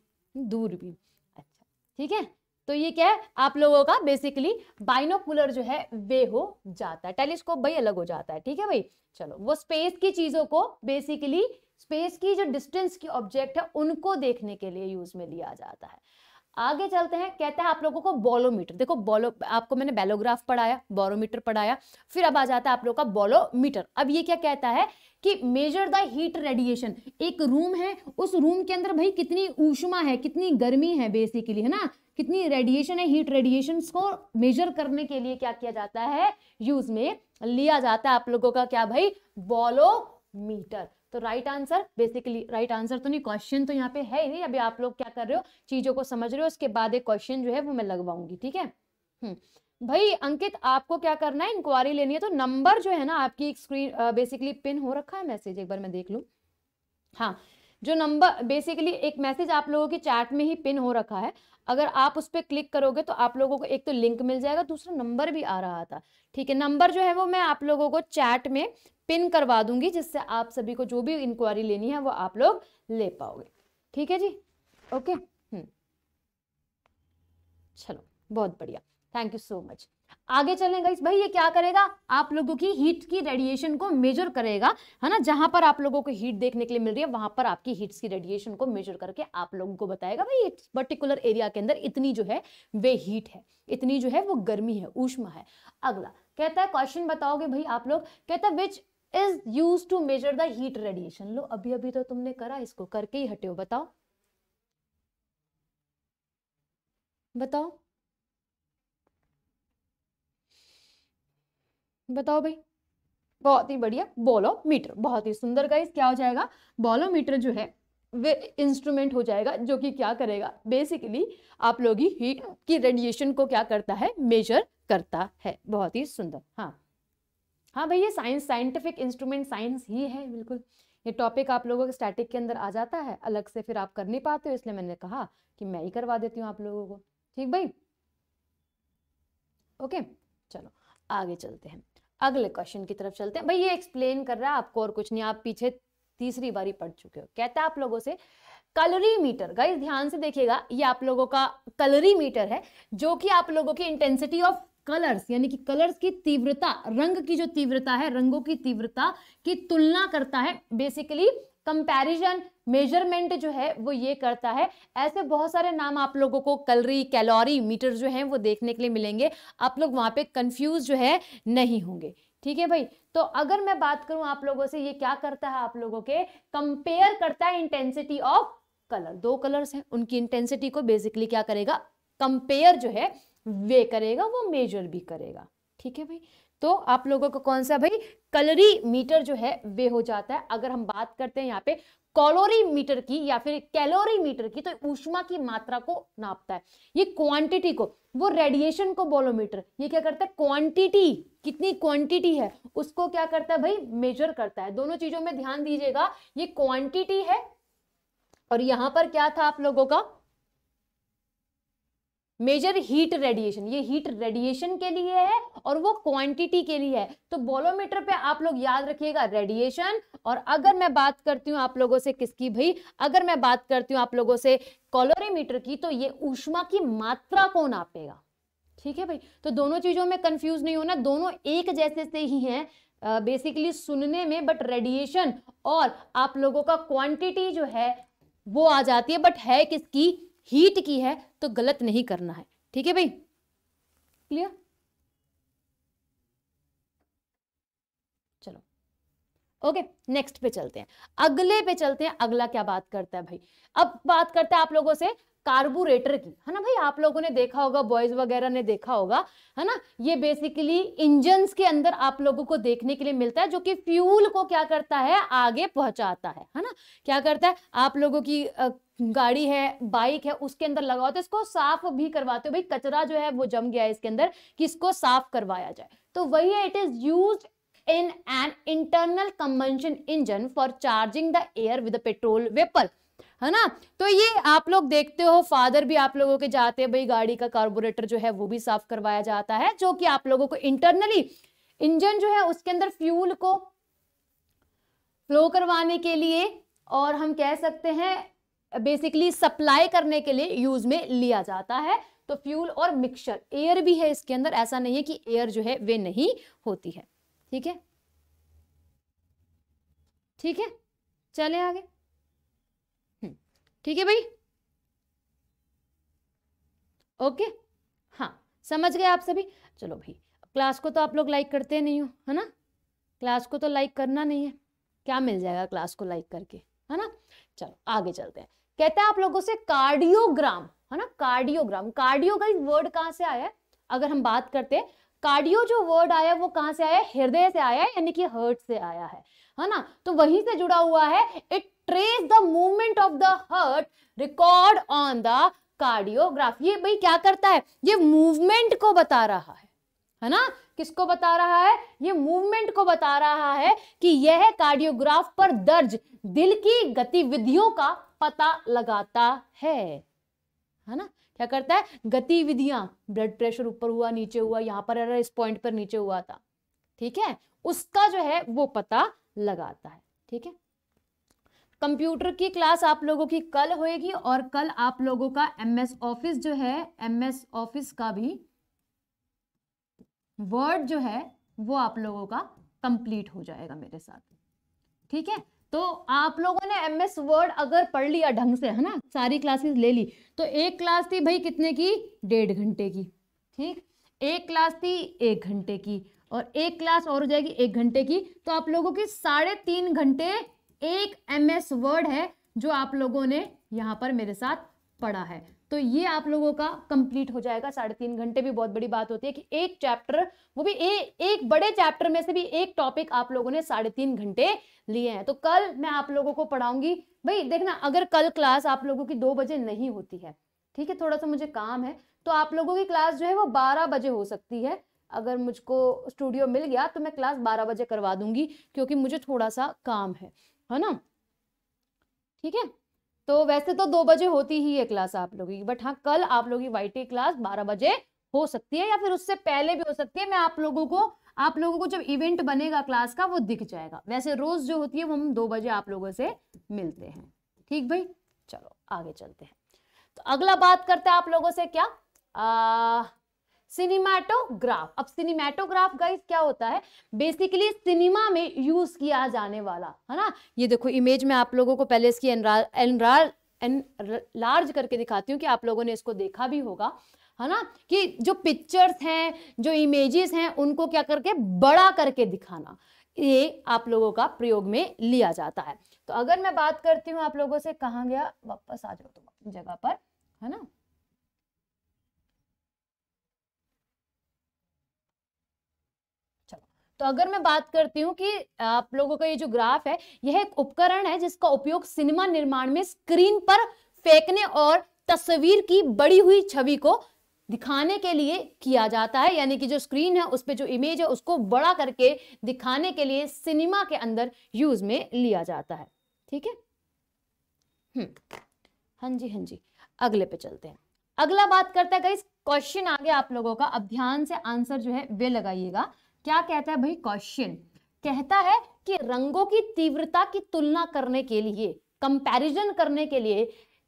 S1: दूरबीन अच्छा ठीक है तो ये क्या है आप लोगों का बेसिकली बाइनोकुलर जो है वे हो जाता है टेलीस्कोप भाई अलग हो जाता है ठीक है भाई चलो वो स्पेस की चीजों को बेसिकली स्पेस की जो डिस्टेंस की ऑब्जेक्ट है उनको देखने के लिए यूज में लिया जाता है आगे चलते हैं कहते हैं आप लोगों को बोलोमीटर देखो बोलो आपको मैंने बैलोग्राफ पढ़ाया बोरोमीटर पढ़ाया फिर अब आ जाता है आप लोगों का बोलोमीटर अब ये क्या कहता है कि मेजर द हीट रेडिएशन एक रूम है उस रूम के अंदर भाई कितनी ऊष्मा है कितनी गर्मी है बेसिकली है ना कितनी रेडिएशन है हीट रेडिएशन को मेजर करने के लिए क्या किया जाता है यूज में लिया जाता है आप लोगों का क्या भाई बोलोमीटर तो right answer basically right answer तो नहीं क्वेश्चन तो यहाँ पे है ही नहीं अभी आप लोग क्या कर रहे हो चीजों को समझ रहे हो उसके बाद एक क्वेश्चन जो है वो मैं लगवाऊंगी ठीक है हम्म। भाई अंकित आपको क्या करना है इंक्वायरी लेनी है तो नंबर जो है ना आपकी स्क्रीन बेसिकली पिन हो रखा है मैसेज एक बार मैं देख लू हाँ जो नंबर बेसिकली एक मैसेज आप लोगों के चैट में ही पिन हो रखा है अगर आप उस पर क्लिक करोगे तो आप लोगों को एक तो लिंक मिल जाएगा दूसरा नंबर भी आ रहा था ठीक है नंबर जो है वो मैं आप लोगों को चैट में पिन करवा दूंगी जिससे आप सभी को जो भी इंक्वायरी लेनी है वो आप लोग ले पाओगे ठीक है जी ओके हम्म। चलो बहुत बढ़िया थैंक यू सो मच आगे चलें गाइस भाई ये क्या करेगा आप लोगों की हीट की रेडिएशन को मेजर करेगा है ना जहां पर आप लोगों को हीट देखने के लिए मिल रही है वहां पर आपकी हीट्स की रेडिएशन को मेजर करके आप लोगों को बताएगा भाई इस पर्टिकुलर एरिया के अंदर इतनी जो है वे हीट है इतनी जो है वो गर्मी है ऊष्मा है अगला कहता है क्वेश्चन बताओगे भाई आप लोग कहता है which is use to measure the heat radiation लो अभी अभी तो तुमने करा इसको करके ही हटे हो बताओ बताओ बताओ भाई बहुत ही बढ़िया बोलोमीटर बहुत ही सुंदर गाइस क्या हो जाएगा बोलोमीटर जो है वे इंस्ट्रूमेंट हो जाएगा जो कि क्या करेगा बेसिकली आप लोग ही की रेडिएशन को क्या करता है मेजर करता है बहुत ही सुंदर हाँ हाँ भैया साइंस साइंटिफिक इंस्ट्रूमेंट साइंस ही है बिल्कुल ये टॉपिक आप लोगों के स्टैटिक के अंदर आ जाता है अलग से फिर आप कर नहीं पाते हो इसलिए मैंने कहा कि मैं ही करवा देती हूँ आप लोगों को ठीक भाई ओके चलो आगे चलते हैं अगले क्वेश्चन की तरफ चलते हैं भाई ये एक्सप्लेन कर रहा है आपको और कुछ नहीं आप पीछे तीसरी बारी पढ़ चुके हो कहता है आप लोगों से कलरी मीटर गाइस ध्यान से देखिएगा ये आप लोगों का कलरी मीटर है जो कि आप लोगों की इंटेंसिटी ऑफ कलर्स यानी कि कलर्स की तीव्रता रंग की जो तीव्रता है रंगों की तीव्रता की तुलना करता है बेसिकली कंपैरिजन मेजरमेंट जो है वो ये करता है ऐसे बहुत सारे नाम आप लोगों को कलरी कैलोरी मीटर जो है वो देखने के लिए मिलेंगे आप लोग वहां पे कंफ्यूज जो है नहीं होंगे ठीक है भाई तो अगर मैं बात करूं आप लोगों से ये क्या करता है आप लोगों के कंपेयर करता है इंटेंसिटी ऑफ कलर दो कलर्स हैं उनकी इंटेंसिटी को बेसिकली क्या करेगा कंपेयर जो है वे करेगा वो मेजर भी करेगा ठीक है भाई तो आप लोगों का कौन सा भाई कलरी मीटर जो है वे हो जाता है अगर हम बात करते हैं यहाँ पे कॉलोरी मीटर की या फिर कैलोरी मीटर की तो ऊष्मा की मात्रा को नापता है ये क्वांटिटी को वो रेडिएशन को बोलोमीटर ये क्या करता है क्वांटिटी कितनी क्वांटिटी है उसको क्या करता है भाई मेजर करता है दोनों चीजों में ध्यान दीजिएगा ये क्वांटिटी है और यहां पर क्या था आप लोगों का मेजर हीट रेडिएशन ये हीट रेडिएशन के लिए है और वो क्वांटिटी के लिए है तो बोलोमीटर पे आप लोग याद रखिएगा रेडिएशन और अगर मैं बात करती हूँ आप लोगों से किसकी भाई अगर मैं बात करती हूँ आप लोगों से कॉलोरीमीटर की तो ये ऊष्मा की मात्रा कौन आपेगा ठीक है भाई तो दोनों चीजों में कंफ्यूज नहीं होना दोनों एक जैसे से ही है बेसिकली uh, सुनने में बट रेडिएशन और आप लोगों का क्वांटिटी जो है वो आ जाती है बट है किसकी हीट की है तो गलत नहीं करना है ठीक है भाई क्लियर ओके नेक्स्ट पे चलते हैं अगले पे चलते हैं अगला क्या बात करता है भाई अब बात करते हैं आप लोगों से कार्बोरेटर की है ना भाई आप लोगों ने देखा होगा बॉयज वगैरह ने देखा होगा है ना ये बेसिकली इंजन के अंदर आप लोगों को देखने के लिए मिलता है जो कि फ्यूल को क्या करता है आगे पहुंचाता है है ना क्या करता है आप लोगों की गाड़ी है बाइक है उसके अंदर लगा होता है इसको साफ भी करवाते हो भाई कचरा जो है वो जम गया है इसके अंदर कि इसको साफ करवाया जाए तो वही है it is use in an internal combustion engine for charging the air with petrol vapour है ना तो ये आप लोग देखते हो फादर भी आप लोगों के जाते हैं भाई गाड़ी का कार्बोरेटर जो है वो भी साफ करवाया जाता है जो कि आप लोगों को इंटरनली इंजन जो है उसके अंदर फ्यूल को फ्लो करवाने के लिए और हम कह सकते हैं बेसिकली सप्लाई करने के लिए यूज में लिया जाता है तो फ्यूल और मिक्सचर एयर भी है इसके अंदर ऐसा नहीं है कि एयर जो है वे नहीं होती है ठीक है ठीक है चले आगे हम्म, ठीक है भाई ओके हाँ समझ गए आप सभी चलो भाई क्लास को तो आप लोग लाइक करते नहीं हो है ना क्लास को तो लाइक करना नहीं है क्या मिल जाएगा क्लास को लाइक करके है ना चलो आगे चलते हैं कहता है आप लोगों से कार्डियोग्राम है ना कार्डियोग्राम कार्डियो का वर्ड कहाँ से आया है अगर हम बात करते हैं कार्डियो जो वर्ड आया वो कहाँ से आया हृदय से आया है यानी कि हर्ट से आया है है ना तो वहीं से जुड़ा हुआ है it trace the movement of the heart record on the cardiograph ये भाई क्या करता है ये मूवमेंट को बता रहा है है ना किसको बता रहा है ये मूवमेंट को बता रहा है कि यह कार्डियोग्राफ पर दर्ज दिल की गतिविधियों का पता लगाता है है ना क्या करता है गतिविधियां ब्लड प्रेशर ऊपर हुआ नीचे हुआ यहाँ पर इस पॉइंट पर नीचे हुआ था ठीक है उसका जो है वो पता लगाता है ठीक है कंप्यूटर की क्लास आप लोगों की कल होएगी और कल आप लोगों का एमएस ऑफिस जो है एमएस ऑफिस का भी वर्ड जो है वो आप लोगों का कंप्लीट हो जाएगा मेरे साथ ठीक है तो आप लोगों ने एम एस वर्ड अगर पढ़ लिया ढंग से है ना सारी क्लासेस ले ली तो एक क्लास थी भाई कितने की डेढ़ घंटे की ठीक एक क्लास थी एक घंटे की और एक क्लास और हो जाएगी एक घंटे की तो आप लोगों की साढ़े तीन घंटे एक एम एस वर्ड है जो आप लोगों ने यहाँ पर मेरे साथ पढ़ा है तो ये आप लोगों का कंप्लीट हो जाएगा साढ़े तीन घंटे भी बहुत बड़ी बात होती है कि एक चैप्टर वो भी ए, एक बड़े चैप्टर में से भी एक टॉपिक आप लोगों ने साढ़े तीन घंटे लिए हैं तो कल मैं आप लोगों को पढ़ाऊंगी भाई देखना अगर कल क्लास आप लोगों की दो बजे नहीं होती है ठीक है थोड़ा सा मुझे काम है तो आप लोगों की क्लास जो है वो बारह बजे हो सकती है अगर मुझको स्टूडियो मिल गया तो मैं क्लास बारह बजे करवा दूंगी क्योंकि मुझे थोड़ा सा काम है है ना ठीक है तो वैसे तो दो बजे होती ही है क्लास आप लोगों की बट हाँ कल आप लोगों की वाई क्लास बारह बजे हो सकती है या फिर उससे पहले भी हो सकती है मैं आप लोगों को आप लोगों को जब इवेंट बनेगा क्लास का वो दिख जाएगा वैसे रोज जो होती है वो हम दो बजे आप लोगों से मिलते हैं ठीक भाई चलो आगे चलते हैं तो अगला बात करते हैं आप लोगों से क्या अः सिनेमाटोग्राफ अब सिनेमाटोग्राफ गाइस क्या होता है बेसिकली सिनेमा में यूज किया जाने वाला है ना ये देखो इमेज में आप लोगों को पहले इसकी एनराल एन लार्ज करके दिखाती हूँ कि आप लोगों ने इसको देखा भी होगा है ना कि जो पिक्चर्स हैं जो इमेजेस हैं उनको क्या करके बड़ा करके दिखाना ये आप लोगों का प्रयोग में लिया जाता है तो अगर मैं बात करती हूँ आप लोगों से कहा गया वापस आ जाओ तुम अपनी जगह पर है ना तो अगर मैं बात करती हूँ कि आप लोगों का ये जो ग्राफ है यह एक उपकरण है जिसका उपयोग सिनेमा निर्माण में स्क्रीन पर फेंकने और तस्वीर की बड़ी हुई छवि को दिखाने के लिए किया जाता है यानी कि जो स्क्रीन है उस पर जो इमेज है उसको बड़ा करके दिखाने के लिए सिनेमा के अंदर यूज में लिया जाता है ठीक है हम्म। हाँ जी हाँ जी अगले पे चलते हैं अगला बात करते हैं क्वेश्चन आगे आप लोगों का अब ध्यान से आंसर जो है वे लगाइएगा क्या कहता है भाई क्वेश्चन कहता है कि रंगों की तीव्रता की तुलना करने के लिए कंपैरिजन करने के लिए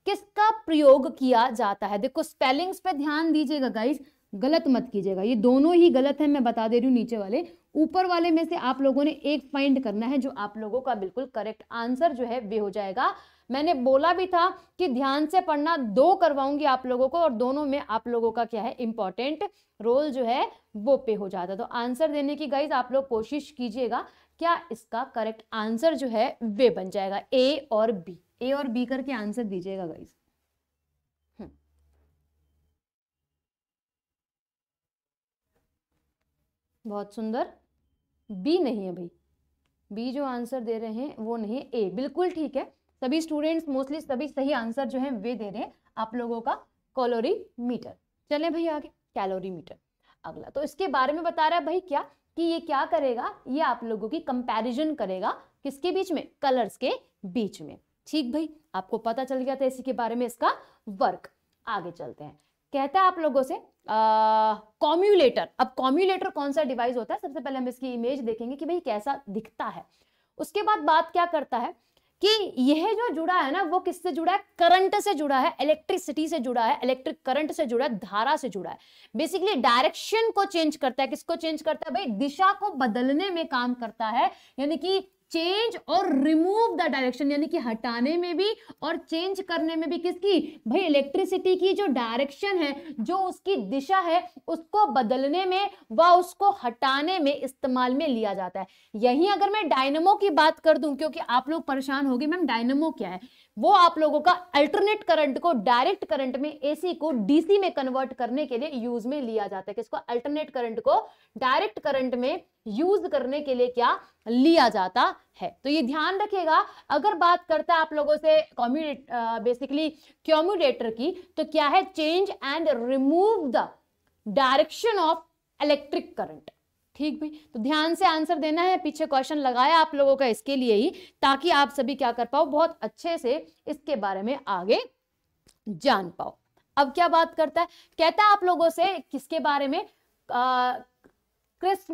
S1: किसका प्रयोग किया जाता है देखो स्पेलिंग्स पे ध्यान दीजिएगा गाइस गलत मत कीजिएगा ये दोनों ही गलत है मैं बता दे रही हूँ नीचे वाले ऊपर वाले में से आप लोगों ने एक फाइंड करना है जो आप लोगों का बिल्कुल करेक्ट आंसर जो है वे हो जाएगा मैंने बोला भी था कि ध्यान से पढ़ना दो करवाऊंगी आप लोगों को और दोनों में आप लोगों का क्या है इंपॉर्टेंट रोल जो है वो पे हो जाता है तो आंसर देने की गाइज आप लोग कोशिश कीजिएगा क्या इसका करेक्ट आंसर जो है वे बन जाएगा ए और बी ए और बी करके आंसर दीजिएगा गाइज हम्म। बहुत सुंदर बी नहीं है भाई बी जो आंसर दे रहे हैं वो नहीं है ए बिल्कुल ठीक है सभी स्टूडेंट्स मोस्टली सभी सही आंसर जो है वे दे रहे हैं आप लोगों का मीटर चले भाई आगे कैलोरी मीटर अगला तो इसके बारे में बता रहा है भाई क्या कि ये क्या करेगा ये आप लोगों की कंपैरिजन करेगा किसके बीच में कलर्स के बीच में ठीक भाई आपको पता चल गया था इसी के बारे में इसका वर्क आगे चलते हैं कहता है आप लोगों से कॉम्यूलेटर अब कॉम्यूलेटर कौन सा डिवाइस होता है सबसे पहले हम इसकी इमेज देखेंगे कि भाई कैसा दिखता है उसके बाद बात क्या करता है कि यह जो जुड़ा है ना वो किससे जुड़ा है करंट से जुड़ा है इलेक्ट्रिसिटी से जुड़ा है इलेक्ट्रिक करंट से जुड़ा है धारा से जुड़ा है बेसिकली डायरेक्शन को चेंज करता है किसको चेंज करता है भाई दिशा को बदलने में काम करता है यानी कि चेंज और रिमूव द डायरेक्शन यानी कि हटाने में भी और चेंज करने में भी किसकी भाई इलेक्ट्रिसिटी की जो डायरेक्शन है जो उसकी दिशा है उसको बदलने में व उसको हटाने में इस्तेमाल में लिया जाता है यही अगर मैं डायनमो की बात कर दूं क्योंकि आप लोग परेशान हो गए मैम डायनमो क्या है वो आप लोगों का अल्टरनेट करंट को डायरेक्ट करंट में एसी को डीसी में कन्वर्ट करने के लिए यूज में लिया जाता है किसको अल्टरनेट करंट को डायरेक्ट करंट में यूज करने के लिए क्या लिया जाता है तो ये ध्यान रखिएगा अगर बात करता है आप लोगों से कॉम्यूडेट बेसिकली क्योम्यूडेटर की तो क्या है change and remove the direction of electric current ठीक भाई तो ध्यान से आंसर देना है पीछे क्वेश्चन लगाया आप लोगों का इसके लिए ही ताकि आप सभी क्या कर पाओ बहुत अच्छे से इसके बारे में आगे जान पाओ अब क्या बात करता है कहता है आप लोगों से किसके बारे में क्रिस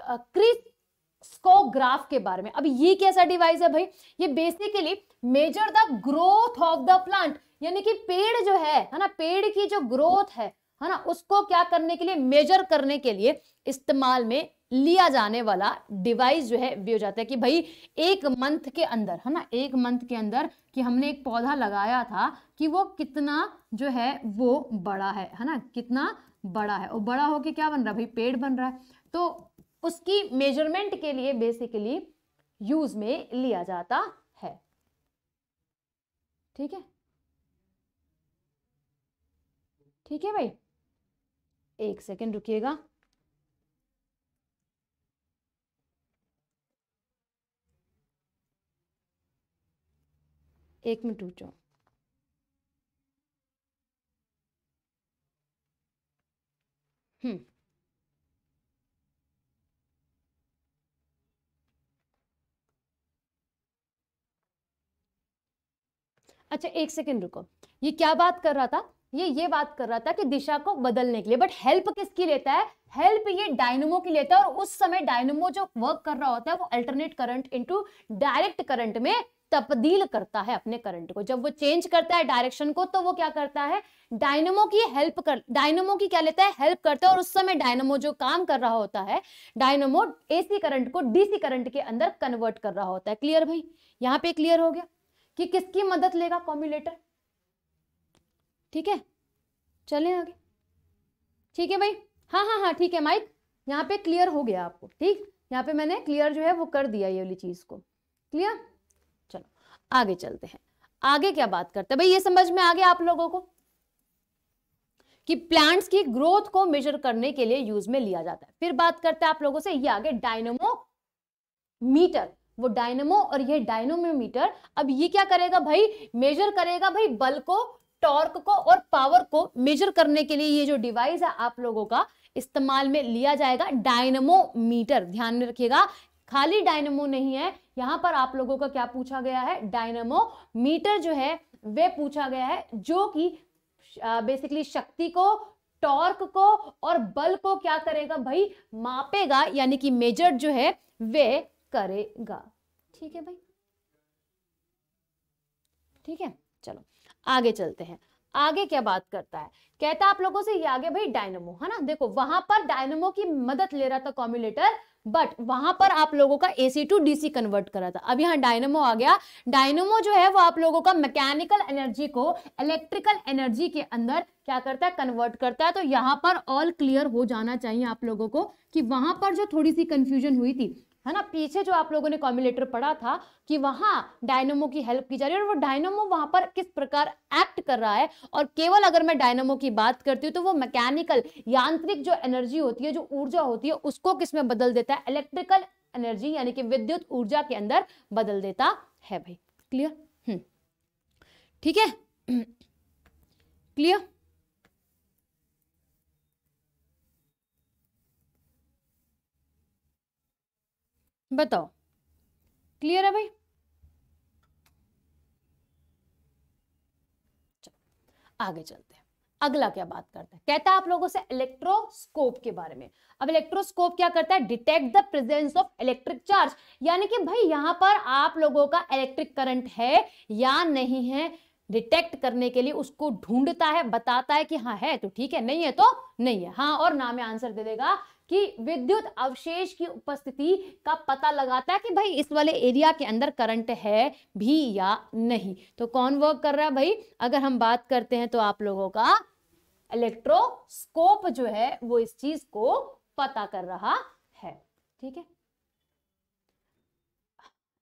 S1: क्रिस्कोग्राफ के बारे में अब ये कैसा डिवाइस है भाई ये basically measure the growth of the plant यानी कि पेड़ जो है है ना पेड़ की जो ग्रोथ है है ना उसको क्या करने के लिए मेजर करने के लिए इस्तेमाल में लिया जाने वाला डिवाइस जो है भी हो जाता है कि भाई एक मंथ के अंदर है ना एक मंथ के अंदर कि हमने एक पौधा लगाया था कि वो कितना जो है वो बड़ा है है ना कितना बड़ा है और बड़ा होके क्या बन रहा है भाई पेड़ बन रहा है तो उसकी मेजरमेंट के लिए बेसिकली यूज में लिया जाता है ठीक है ठीक है भाई एक सेकेंड रुकिएगा एक मिनट रुक जाओ हम्म। अच्छा एक सेकेंड रुको ये क्या बात कर रहा था ये ये बात कर रहा था कि दिशा को बदलने के लिए बट हेल्प किसकी लेता है हेल्प ये डायनमो की लेता है और उस समय डायनमो जो वर्क कर रहा होता है वो alternate current into direct current में तब्दील करता है अपने करंट को जब वो चेंज करता है डायरेक्शन को तो वो क्या करता है डायनमो की हेल्प कर डायनमो की क्या लेता है हेल्प करता है और उस समय डायनमो जो काम कर रहा होता है डायनमो एसी करंट को डीसी करंट के अंदर कन्वर्ट कर रहा होता है क्लियर भाई यहाँ पे क्लियर हो गया कि किसकी मदद लेगा कॉम्युलेटर ठीक है चले आगे ठीक है भाई हाँ हाँ हाँ ठीक है माइक यहाँ पे क्लियर हो गया आपको ठीक यहाँ पे मैंने क्लियर जो है वो कर दिया ये वाली चीज़ को क्लियर चलो आगे चलते हैं आगे क्या बात करते हैं भाई ये समझ में आ गया आप लोगों को कि प्लांट्स की ग्रोथ को मेजर करने के लिए यूज में लिया जाता है फिर बात करते हैं आप लोगों से ये आगे डायनमो मीटर वो डायनमो और ये डायनोमीटर अब ये क्या करेगा भाई मेजर करेगा भाई बल को टॉर्क को और पावर को मेजर करने के लिए ये जो डिवाइस है आप लोगों का इस्तेमाल में लिया जाएगा डायनमोमीटर ध्यान में रखिएगा खाली डायनमो नहीं है यहां पर आप लोगों का क्या पूछा गया है डायनमो मीटर जो है वे पूछा गया है जो कि बेसिकली शक्ति को टॉर्क को और बल को क्या करेगा भाई मापेगा यानी कि मेजर जो है वे करेगा ठीक है भाई ठीक है चलो आगे चलते हैं आगे क्या बात करता है कहता है आप लोगों से ये आगे भाई डायनमो है ना देखो वहां पर डायनमो की मदद ले रहा था कॉम्युलेटर बट वहां पर आप लोगों का एसी टू डीसी कन्वर्ट करा था अब यहाँ डायनमो आ गया डायनमो जो है वो आप लोगों का मैकेनिकल एनर्जी को इलेक्ट्रिकल एनर्जी के अंदर क्या करता है कन्वर्ट करता है तो यहाँ पर ऑल क्लियर हो जाना चाहिए आप लोगों को कि वहां पर जो थोड़ी सी कंफ्यूजन हुई थी है ना पीछे जो आप लोगों ने कॉम्युलेटर पढ़ा था कि वहां डायनोमो की हेल्प की जा रही है और वो डायनोमो वहां पर किस प्रकार एक्ट कर रहा है और केवल अगर मैं डायनोमो की बात करती हूँ तो वो मैकेनिकल यांत्रिक जो एनर्जी होती है जो ऊर्जा होती है उसको किस में बदल देता है इलेक्ट्रिकल एनर्जी यानी कि विद्युत ऊर्जा के अंदर बदल देता है भाई क्लियर हम्म। ठीक है क्लियर *clears throat* बताओ क्लियर है भाई आगे चलते हैं अगला क्या बात करता है कहता है आप लोगों से इलेक्ट्रोस्कोप के बारे में अब इलेक्ट्रोस्कोप क्या करता है detect the presence of electric charge यानी कि भाई यहां पर आप लोगों का इलेक्ट्रिक करंट है या नहीं है डिटेक्ट करने के लिए उसको ढूंढता है बताता है कि हाँ है तो ठीक है नहीं है तो नहीं है हाँ और ना में आंसर दे देगा कि विद्युत अवशेष की उपस्थिति का पता लगाता है कि भाई इस वाले एरिया के अंदर करंट है भी या नहीं तो कौन वर्क कर रहा है भाई अगर हम बात करते हैं तो आप लोगों का इलेक्ट्रोस्कोप जो है वो इस चीज को पता कर रहा है ठीक है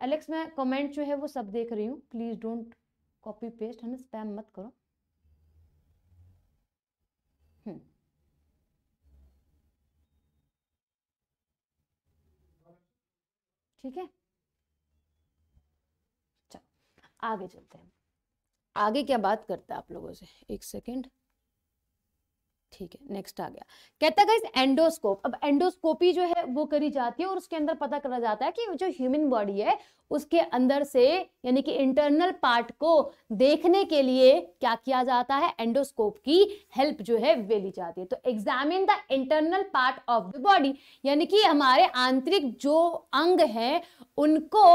S1: एलेक्स मैं कमेंट जो है वो सब देख रही हूँ प्लीज डोंट कॉपी पेस्ट है ना स्पैम मत करो ठीक है चलो आगे चलते हैं आगे क्या बात करता है आप लोगों से एक सेकेंड ठीक है नेक्स्ट आ गया कहता है एंडोस्कोप अब एंडोस्कोपी जो है वो करी जाती है और उसके अंदर पता करा जाता है कि जो ह्यूमन बॉडी है उसके अंदर से यानी कि इंटरनल पार्ट को देखने के लिए क्या किया जाता है एंडोस्कोप की हेल्प जो है वे ली जाती है तो examine the internal part of the body यानी कि हमारे आंतरिक जो अंग है उनको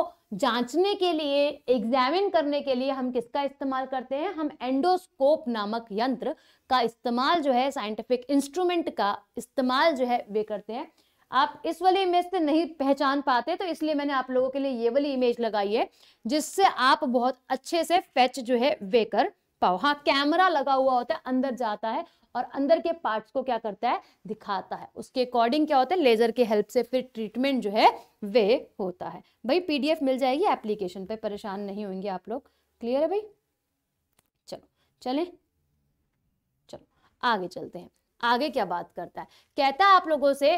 S1: जांचने के लिए एग्जामिन करने के लिए हम किसका इस्तेमाल करते हैं हम एंडोस्कोप नामक यंत्र का इस्तेमाल जो है साइंटिफिक इंस्ट्रूमेंट का इस्तेमाल जो है वे करते हैं आप इस वाली इमेज से नहीं पहचान पाते तो इसलिए मैंने आप लोगों के लिए ये वाली इमेज लगाई है जिससे आप बहुत अच्छे से फैच जो है वे कर पाओ हाँ कैमरा लगा हुआ होता है अंदर जाता है और अंदर के पार्ट्स को क्या करता है दिखाता है उसके अकॉर्डिंग क्या होता है लेजर के हेल्प से फिर ट्रीटमेंट जो है वे होता है भाई पीडीएफ मिल जाएगी एप्लीकेशन पे परेशान नहीं होंगे आप लोग क्लियर है भाई चलो चलें आगे चलते हैं आगे क्या बात करता है कहता है आप लोगों से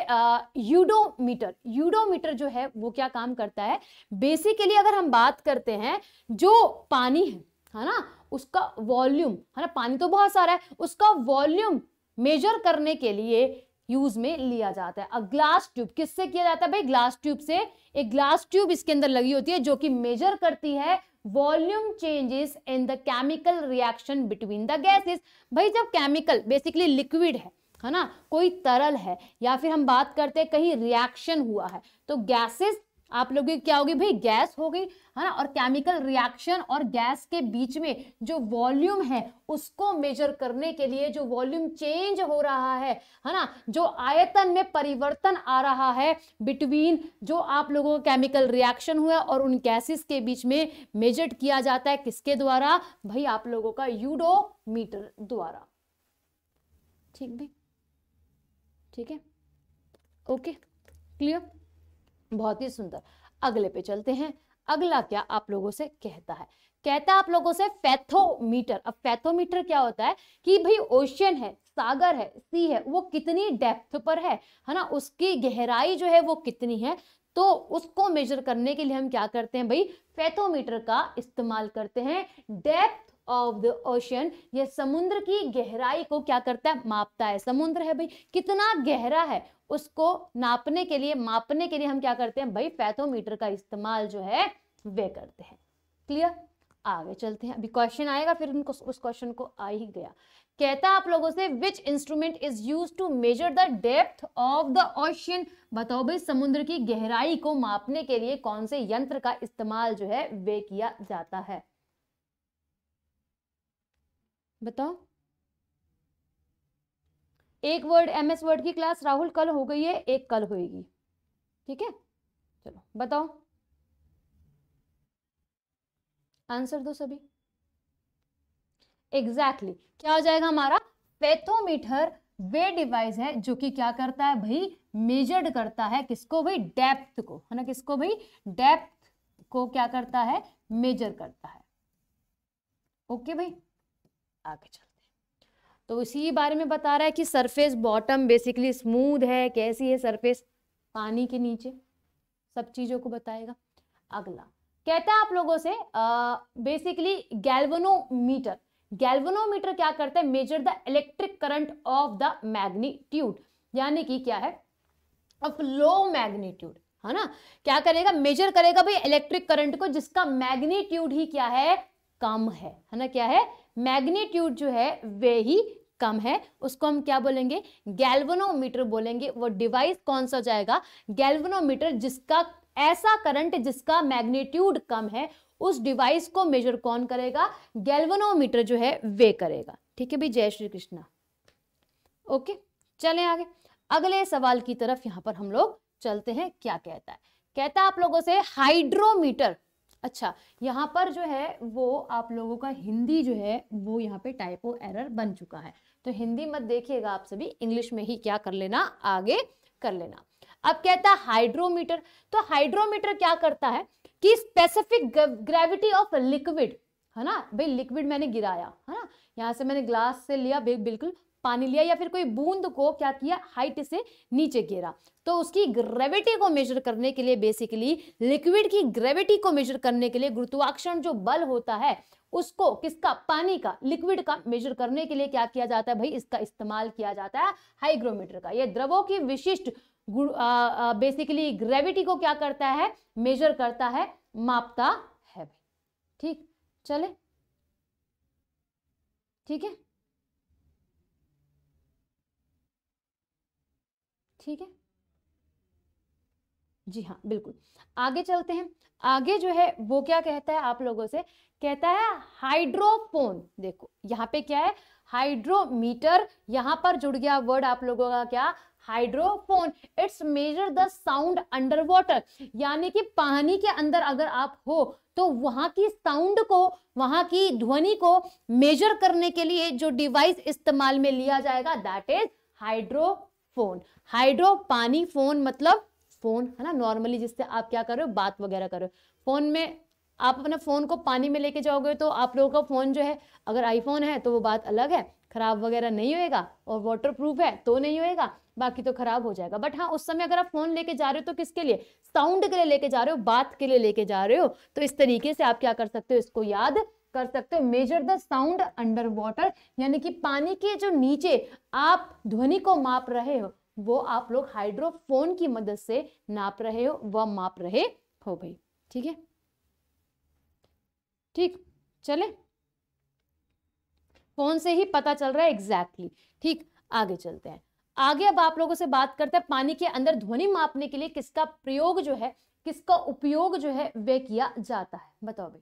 S1: यूडोमीटर यूडोमीटर जो है वो क्या काम करता है बेसिकली अगर हम बात करते हैं जो पानी है है ना उसका वॉल्यूम है ना पानी तो बहुत सारा है उसका वॉल्यूम मेजर करने के लिए यूज में लिया जाता है अब ग्लास ट्यूब किससे किया जाता है भाई ग्लास ट्यूब से एक ग्लास ट्यूब इसके अंदर लगी होती है जो कि मेजर करती है volume changes in the chemical reaction between the gases भाई जब केमिकल बेसिकली लिक्विड है है ना कोई तरल है या फिर हम बात करते हैं कहीं रिएक्शन हुआ है तो गैसेस आप लोग क्या होगी भाई गैस हो गई है ना और केमिकल रिएक्शन और गैस के बीच में जो वॉल्यूम है उसको मेजर करने के लिए जो वॉल्यूम चेंज हो रहा है है ना जो आयतन में परिवर्तन आ रहा है बिटवीन जो आप लोगों का केमिकल रिएक्शन हुआ और उन गैसेस के बीच में मेजर किया जाता है किसके द्वारा भाई आप लोगों का यूडोमीटर द्वारा ठीक भाई ठीक है ओके क्लियर बहुत ही सुंदर अगले पे चलते हैं अगला क्या आप लोगों से कहता है कहता है आप लोगों से फैथोमीटर अब फैथोमीटर क्या होता है कि भाई ओशियन है सागर है सी है वो कितनी डेप्थ पर है है ना उसकी गहराई जो है वो कितनी है तो उसको मेजर करने के लिए हम क्या करते हैं भाई फैथोमीटर का इस्तेमाल करते हैं डेप्थ ऑफ द ओशन ये समुद्र की गहराई को क्या करता है मापता है समुद्र है भाई कितना गहरा है उसको नापने के लिए मापने के लिए हम क्या करते हैं भाई फैथोमीटर का इस्तेमाल जो है वे करते हैं क्लियर आगे चलते हैं अभी क्वेश्चन आएगा फिर उनको उस क्वेश्चन को आ ही गया कहता आप लोगों से which instrument is use to measure the depth of the ocean बताओ भाई समुद्र की गहराई को मापने के लिए कौन से यंत्र का इस्तेमाल जो है वे किया जाता है बताओ एक वर्ड एम एस वर्ड की क्लास राहुल कल हो गई है एक कल होगी ठीक है चलो बताओ आंसर दो सभी एग्जैक्टली exactly. क्या हो जाएगा हमारा पैथोमीटर वे डिवाइस है जो कि क्या करता है भाई मेजर्ड करता है किसको भाई डेप्थ को है ना किसको भाई डेप्थ को क्या करता है मेजर करता है ओके भाई आगे चलो तो इसी बारे में बता रहा है कि सरफेस बॉटम बेसिकली स्मूद है कैसी है सरफेस पानी के नीचे सब चीज़ों को बताएगा अगला कहता है आप लोगों से बेसिकली गैल्वनोमीटर गैल्वनोमीटर क्या करता है measure the electric current of the magnitude यानी कि क्या है ऑफ लो मैग्नीट्यूड है ना क्या करेगा मेजर करेगा भाई इलेक्ट्रिक करंट को जिसका मैग्नीट्यूड ही क्या है कम है है ना क्या है मैग्नीट्यूड जो है वे ही कम है उसको हम क्या बोलेंगे गैल्वनोमीटर बोलेंगे वो डिवाइस कौन सा जाएगा गैल्वनोमीटर जिसका ऐसा करंट जिसका मैग्नीट्यूड कम है उस डिवाइस को मेजर कौन करेगा गैल्वनोमीटर जो है वे करेगा ठीक है भाई जय श्री कृष्णा ओके चले आगे अगले सवाल की तरफ यहाँ पर हम लोग चलते हैं क्या कहता है कहता है आप लोगों से हाइड्रोमीटर अच्छा यहां पर जो है वो आप लोगों का हिंदी जो है वो यहाँ पे टाइपो एरर बन चुका है तो हिंदी मत देखिएगा आप सभी इंग्लिश में ही क्या कर लेना आगे कर लेना अब कहता है हाइड्रोमीटर तो हाइड्रोमीटर क्या करता है कि स्पेसिफिक ग्रेविटी ऑफ लिक्विड है ना भाई लिक्विड मैंने गिराया है ना यहाँ से मैंने ग्लास से लिया बिल्कुल पानी लिया या फिर कोई बूंद को क्या किया हाइट से नीचे गिरा तो उसकी ग्रेविटी को मेजर करने के लिए बेसिकली लिक्विड की ग्रेविटी को मेजर करने के लिए गुरुत्वाकर्षण जो बल होता है उसको किसका पानी का लिक्विड का मेजर करने के लिए क्या किया जाता है भाई इसका इस्तेमाल किया जाता है हाइग्रोमीटर का ये द्रवों की विशिष्ट बेसिकली ग्रेविटी को क्या करता है मेजर करता है मापता है ठीक चले ठीक है ठीक है जी हाँ बिल्कुल आगे चलते हैं आगे जो है वो क्या कहता है आप लोगों से कहता है हाइड्रोफोन देखो यहाँ पे क्या है हाइड्रोमीटर यहाँ पर जुड़ गया वर्ड आप लोगों का क्या hydrophone it's measure the sound under water यानी कि पानी के अंदर अगर आप हो तो वहां की साउंड को वहां की ध्वनि को मेजर करने के लिए जो डिवाइस इस्तेमाल में लिया जाएगा दैट इज हाइड्रोफोन हाइड्रो पानी फोन मतलब फोन है ना नॉर्मली जिससे आप क्या कर रहे हो बात वगैरह कर रहे हो फोन में आप अपना फ़ोन को पानी में लेके जाओगे तो आप लोगों का फ़ोन जो है अगर आईफोन है तो वो बात अलग है ख़राब वगैरह नहीं होएगा और वाटर प्रूफ है तो नहीं होएगा बाकी तो ख़राब हो जाएगा बट हाँ उस समय अगर आप फ़ोन लेके जा रहे हो तो किसके लिए साउंड के लिए लेके जा रहे हो बात के लिए लेके जा रहे हो तो इस तरीके से आप क्या कर सकते हो इसको याद कर सकते हो measure the sound under water यानी कि पानी के जो नीचे आप ध्वनि को माप रहे हो वो आप लोग हाइड्रोफोन की मदद से नाप रहे हो व माप रहे हो भाई ठीक है ठीक चले फोन से ही पता चल रहा है एग्जैक्टली exactly. ठीक आगे चलते हैं आगे अब आप लोगों से बात करते हैं पानी के अंदर ध्वनि मापने के लिए किसका प्रयोग जो है किसका उपयोग जो है वे किया जाता है बताओ भाई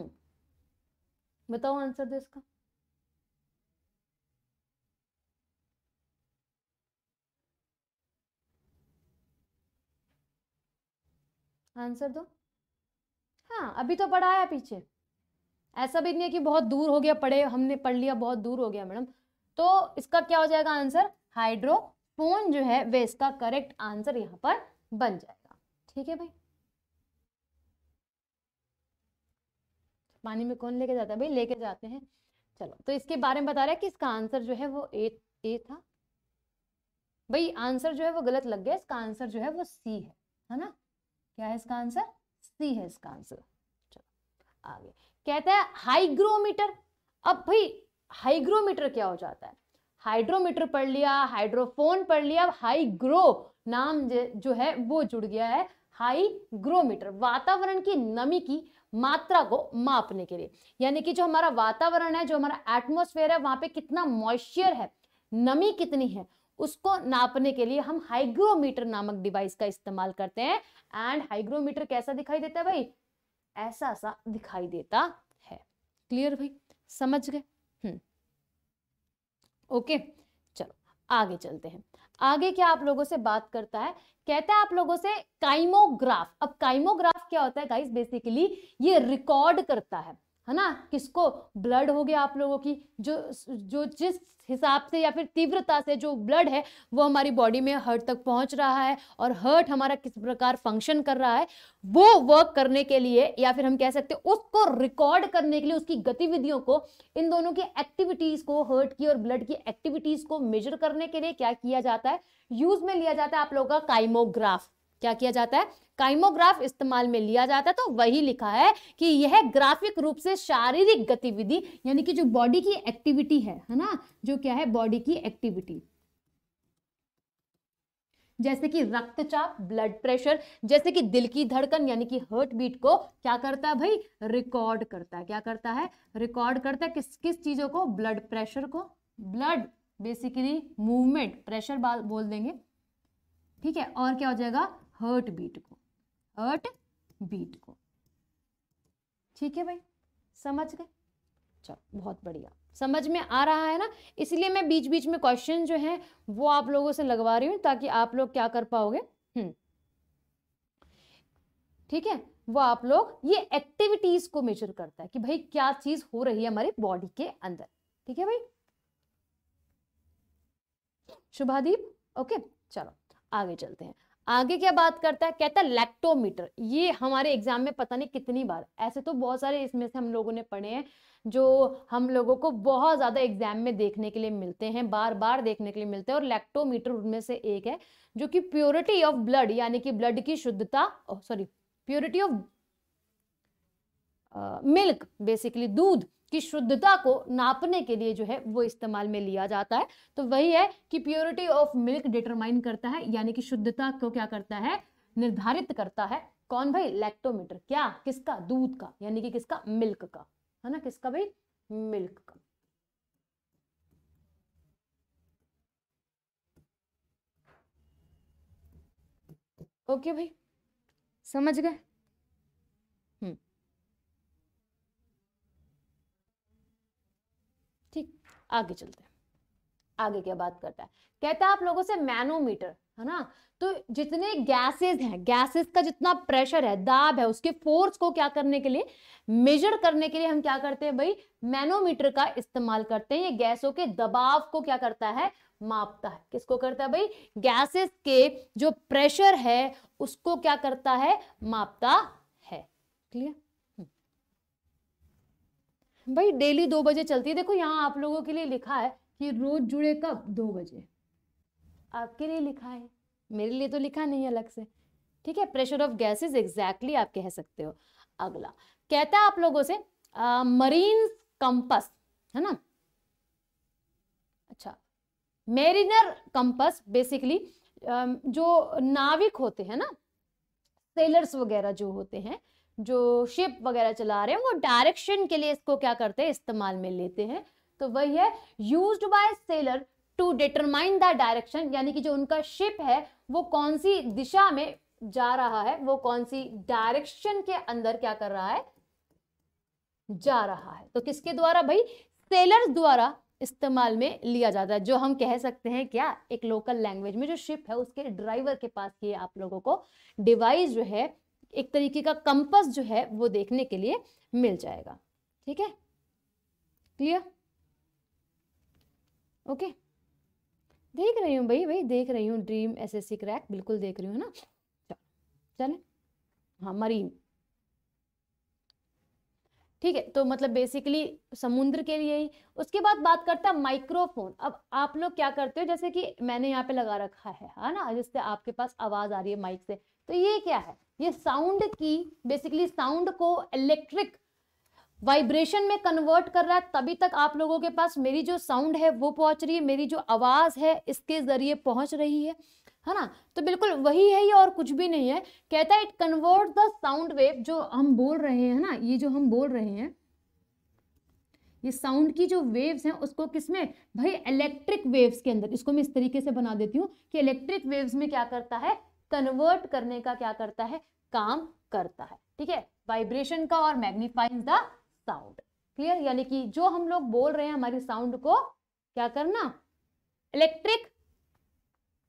S1: हम्म बताओ आंसर दो इसका आंसर दो हाँ अभी तो पढ़ाया पीछे ऐसा भी नहीं है कि बहुत दूर हो गया पढ़े हमने पढ़ लिया बहुत दूर हो गया मैडम तो इसका क्या हो जाएगा आंसर हाइड्रोफोन जो है वे इसका करेक्ट आंसर यहाँ पर बन जाएगा ठीक है भाई पानी में कौन लेके जाता है भाई लेके जाते हैं चलो तो इसके बारे में बता रहे हैं कि इसका आंसर जो है वो ए ए था भाई आंसर जो है वो गलत लग गया इसका आंसर जो है वो सी है है ना क्या है इसका आंसर सी है इसका आंसर चलो आगे कहता है हाइग्रोमीटर अब भाई हाइग्रोमीटर क्या हो जाता है हाइड्रोमीटर पढ़ लिया हाइड्रोफोन पढ़ लिया अब हाइग्रो नाम जो है वो जुड़ गया है हाइग्रोमीटर वातावरण की नमी की मात्रा को मापने के लिए यानी कि जो हमारा वातावरण है जो हमारा एटमोसफेयर है वहां पे कितना मॉइस्चर है नमी कितनी है उसको नापने के लिए हम हाइग्रोमीटर नामक डिवाइस का इस्तेमाल करते हैं एंड हाइग्रोमीटर कैसा दिखाई देता है भाई ऐसा सा दिखाई देता है क्लियर भाई समझ गए ओके हम्म। चलो आगे चलते हैं आगे क्या आप लोगों से बात करता है कहता है आप लोगों से काइमोग्राफ अब काइमोग्राफ क्या होता है गाइस बेसिकली ये रिकॉर्ड करता है है ना किसको ब्लड हो गया आप लोगों की जो जो जिस हिसाब से या फिर तीव्रता से जो ब्लड है वो हमारी बॉडी में हर्ट तक पहुंच रहा है और हर्ट हमारा किस प्रकार फंक्शन कर रहा है वो वर्क करने के लिए या फिर हम कह सकते हैं उसको रिकॉर्ड करने के लिए उसकी गतिविधियों को इन दोनों की एक्टिविटीज़ को हर्ट की और ब्लड की एक्टिविटीज़ को मेजर करने के लिए क्या किया जाता है यूज में लिया जाता है आप लोगों का काइमोग्राफ क्या किया जाता है काइमोग्राफ इस्तेमाल में लिया जाता है तो वही लिखा है कि यह ग्राफिक रूप से शारीरिक गतिविधि यानी कि जो बॉडी की एक्टिविटी है है ना जो क्या है बॉडी की एक्टिविटी जैसे कि रक्तचाप ब्लड प्रेशर जैसे कि दिल की धड़कन यानी कि हर्ट बीट को क्या करता है भाई रिकॉर्ड करता है क्या करता है रिकॉर्ड करता है किस किस चीज़ों को ब्लड प्रेशर को ब्लड बेसिकली मूवमेंट प्रेशर बोल देंगे ठीक है और क्या हो जाएगा हर्ट बीट को हर्ट बीट को ठीक है भाई समझ गए चलो बहुत बढ़िया समझ में आ रहा है ना इसलिए मैं बीच बीच में क्वेश्चन जो है वो आप लोगों से लगवा रही हूँ ताकि आप लोग क्या कर पाओगे हम्म। ठीक है वो आप लोग ये एक्टिविटीज को मेजर करता है कि भाई क्या चीज हो रही है हमारी बॉडी के अंदर ठीक है भाई शुभादीप ओके चलो आगे चलते हैं आगे क्या बात करता है कहता है लैक्टोमीटर ये हमारे एग्जाम में पता नहीं कितनी बार ऐसे तो बहुत सारे इसमें से हम लोगों ने पढ़े हैं जो हम लोगों को बहुत ज़्यादा एग्जाम में देखने के लिए मिलते हैं बार बार देखने के लिए मिलते हैं और लैक्टोमीटर उनमें से एक है जो कि प्योरिटी ऑफ ब्लड यानी कि ब्लड की शुद्धता sorry purity of milk basically दूध की शुद्धता को नापने के लिए जो है वो इस्तेमाल में लिया जाता है तो वही है कि प्योरिटी ऑफ मिल्क डिटरमाइन करता है यानी कि शुद्धता को क्या करता है निर्धारित करता है कौन भाई लैक्टोमीटर क्या किसका दूध का यानी कि किसका मिल्क का है ना किसका भाई मिल्क का ओके भाई समझ गए आगे चलते हैं आगे क्या बात करता है कहता है आप लोगों से मैनोमीटर है ना तो जितने गैसेस हैं गैसेस का जितना प्रेशर है दाब है उसके फोर्स को क्या करने के लिए मेजर करने के लिए हम क्या करते हैं भाई मैनोमीटर का इस्तेमाल करते हैं ये गैसों के दबाव को क्या करता है मापता है किसको करता है भाई गैसेस के जो प्रेशर है उसको क्या करता है मापता है क्लियर भाई डेली दो बजे चलती है देखो यहाँ आप लोगों के लिए लिखा है कि रोज जुड़े कब दो बजे आपके लिए लिखा है मेरे लिए तो लिखा नहीं अलग से ठीक है प्रेशर ऑफ गैसेस एग्जैक्टली आप कह सकते हो अगला कहता है आप लोगों से आ, मरीन कंपस है ना अच्छा मेरिनर कंपस बेसिकली जो नाविक होते हैं ना सेलर्स वगैरह जो होते हैं जो शिप वगैरह चला रहे हैं वो डायरेक्शन के लिए इसको क्या करते हैं इस्तेमाल में लेते हैं तो वही है use by sailor to determine the direction यानी कि जो उनका शिप है वो कौन सी दिशा में जा रहा है वो कौन सी डायरेक्शन के अंदर क्या कर रहा है जा रहा है तो किसके द्वारा भाई सेलर द्वारा इस्तेमाल में लिया जाता है जो हम कह सकते हैं क्या एक लोकल लैंग्वेज में जो शिप है उसके ड्राइवर के पास ये आप लोगों को डिवाइस जो है एक तरीके का कंपस जो है वो देखने के लिए मिल जाएगा ठीक है क्लियर ओके देख रही हूँ भाई भाई देख रही हूँ ड्रीम एसएससी क्रैक बिल्कुल देख रही हूँ ना चले हाँ मरीन ठीक है तो मतलब बेसिकली समुद्र के लिए ही उसके बाद बात करता है माइक्रोफोन अब आप लोग क्या करते हो जैसे कि मैंने यहाँ पे लगा रखा है है ना जिससे आपके पास आवाज़ आ रही है माइक से तो ये क्या है ये साउंड की बेसिकली साउंड को इलेक्ट्रिक वाइब्रेशन में कन्वर्ट कर रहा है तभी तक आप लोगों के पास मेरी जो साउंड है वो पहुंच रही है मेरी जो आवाज़ है इसके ज़रिए पहुंच रही है है ना तो बिल्कुल वही है ये और कुछ भी नहीं है कहता है it convert the sound wave जो हम बोल रहे हैं ना ये जो हम बोल रहे हैं ये साउंड की जो वेव्स हैं उसको किसमें भाई इलेक्ट्रिक वेव्स के अंदर इसको मैं इस तरीके से बना देती हूँ कि इलेक्ट्रिक वेव्स में क्या करता है कन्वर्ट करने का क्या करता है काम करता है ठीक है वाइब्रेशन का और मैग्निफाइंग द साउंड क्लियर यानी कि जो हम लोग बोल रहे हैं हमारी साउंड को क्या करना इलेक्ट्रिक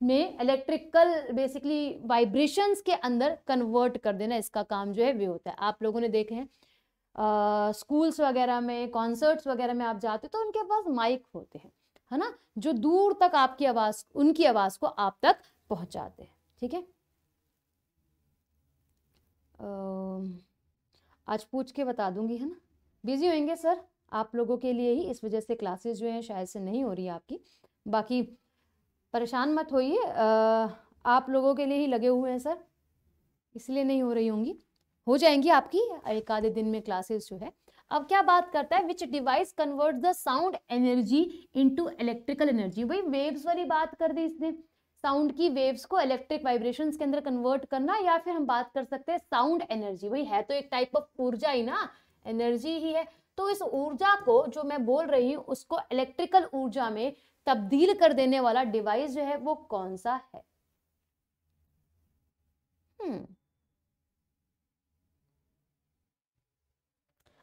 S1: में इलेक्ट्रिकल बेसिकली वाइब्रेशंस के अंदर कन्वर्ट कर देना इसका काम जो है वे होता है आप लोगों ने देखे हैं स्कूल्स वगैरह में कॉन्सर्ट्स वगैरह में आप जाते हो तो उनके पास माइक होते हैं है ना जो दूर तक आपकी आवाज़ उनकी आवाज़ को आप तक पहुंचाते हैं ठीक है आज पूछ के बता दूंगी है ना बिजी होंगे सर आप लोगों के लिए ही इस वजह से क्लासेस जो हैं शायद से नहीं हो रही आपकी बाकी परेशान मत होइए आप लोगों के लिए ही लगे हुए हैं सर इसलिए नहीं हो रही होंगी हो जाएंगी आपकी एक आधे दिन में क्लासेस जो है अब क्या बात करता है which device convert the sound energy into electrical energy वही वेव्स वाली बात कर दी इसने साउंड की वेव्स को इलेक्ट्रिक वाइब्रेशंस के अंदर कन्वर्ट करना या फिर हम बात कर सकते हैं साउंड एनर्जी वही है तो एक टाइप ऑफ ऊर्जा ही ना एनर्जी ही है तो इस ऊर्जा को जो मैं बोल रही हूँ उसको इलेक्ट्रिकल ऊर्जा में तब्दील कर देने वाला डिवाइस जो है वो कौन सा है हम्म।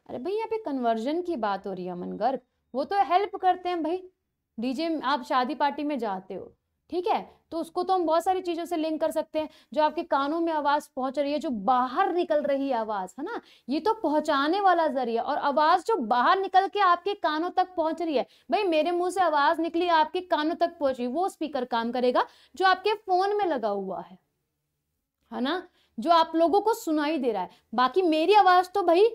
S1: अरे भाई यहाँ पे कन्वर्जन की बात हो रही है अमन गर्ग वो तो हेल्प करते हैं भाई डीजे आप शादी पार्टी में जाते हो ठीक है तो उसको तो हम बहुत सारी चीजों से लिंक कर सकते हैं जो आपके कानों में आवाज पहुंच रही है जो बाहर निकल रही है आवाज है ना ये तो पहुंचाने वाला जरिया और आवाज जो बाहर निकल के आपके कानों तक पहुंच रही है भाई मेरे मुंह से आवाज निकली आपके कानों तक पहुंची वो स्पीकर काम करेगा जो आपके फोन में लगा हुआ है है ना जो आप लोगों को सुनाई दे रहा है बाकी मेरी आवाज तो भाई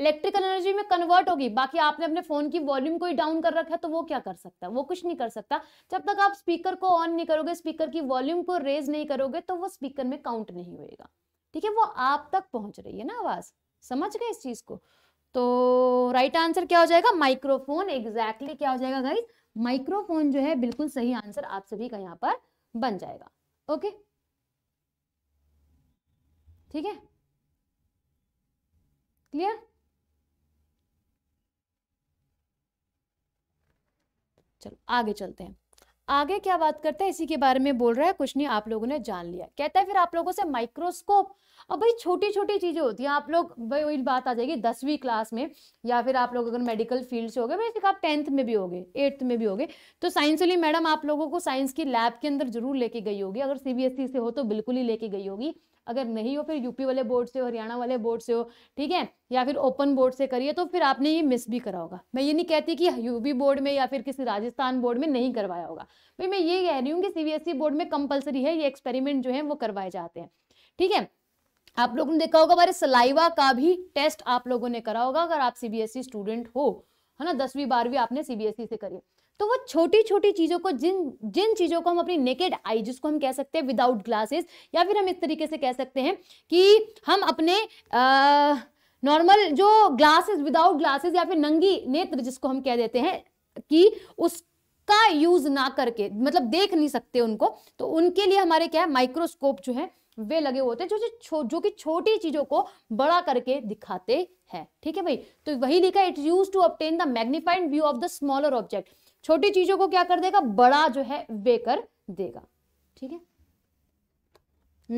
S1: इलेक्ट्रिकल एनर्जी में कन्वर्ट होगी बाकी आपने अपने फोन की वॉल्यूम को ही डाउन कर रखा है तो वो क्या कर सकता है वो कुछ नहीं कर सकता जब तक आप स्पीकर को ऑन नहीं करोगे स्पीकर की वॉल्यूम को रेज नहीं करोगे तो वो स्पीकर में काउंट नहीं होएगा ठीक है वो आप तक पहुंच रही है ना आवाज समझ गए इस चीज को तो राइट right आंसर क्या हो जाएगा माइक्रोफोन एग्जैक्टली exactly क्या हो जाएगा गाइज माइक्रोफोन जो है बिल्कुल सही आंसर आप सभी का यहाँ पर बन जाएगा ओके ठीक है क्लियर चलो आगे चलते हैं आगे क्या बात करता है इसी के बारे में बोल रहा है कुछ नहीं आप लोगों ने जान लिया कहता है फिर आप लोगों से माइक्रोस्कोप और भाई छोटी छोटी चीज़ें होती हैं आप लोग भाई वही बात आ जाएगी दसवीं क्लास में या फिर आप लोग अगर मेडिकल फील्ड से हो गए भाई आप टेंथ में भी हो गए एट्थ में भी हो गए तो साइंस वाली मैडम आप लोगों को साइंस की लैब के अंदर जरूर लेके गई होगी अगर सीबीएसई e से हो तो बिल्कुल ही लेके गई होगी अगर नहीं हो फिर यूपी वाले बोर्ड से हो हरियाणा वाले बोर्ड से हो ठीक है या फिर ओपन बोर्ड से करिए तो फिर आपने ये मिस भी करा होगा मैं ये नहीं कहती कि यूपी बोर्ड में या फिर किसी राजस्थान बोर्ड में नहीं करवाया होगा भाई मैं ये कह रही हूँ कि सीबीएसई e बोर्ड में कंपलसरी है ये एक्सपेरिमेंट जो है वो करवाए जाते हैं ठीक है आप लोगों ने देखा होगा हमारे सलाइवा का भी टेस्ट आप लोगों ने करा होगा अगर आप सीबीएसई स्टूडेंट e हो है ना दसवीं बारहवीं आपने सीबीएसई e से करी तो वो छोटी छोटी चीज़ों को जिन जिन चीज़ों को हम अपनी नेकेड आई जिसको हम कह सकते हैं विदाउट ग्लासेस या फिर हम इस तरीके से कह सकते हैं कि हम अपने नॉर्मल जो ग्लासेस विदाउट ग्लासेस या फिर नंगी नेत्र जिसको हम कह देते हैं कि उस का यूज ना करके मतलब देख नहीं सकते उनको तो उनके लिए हमारे क्या है माइक्रोस्कोप जो है वे लगे होते हैं जो जो जो कि छोटी चीजों को बड़ा करके दिखाते हैं ठीक है भाई तो वही लिखा it use to obtain the magnified view of the smaller object छोटी चीजों को क्या कर देगा बड़ा जो है वे कर देगा ठीक है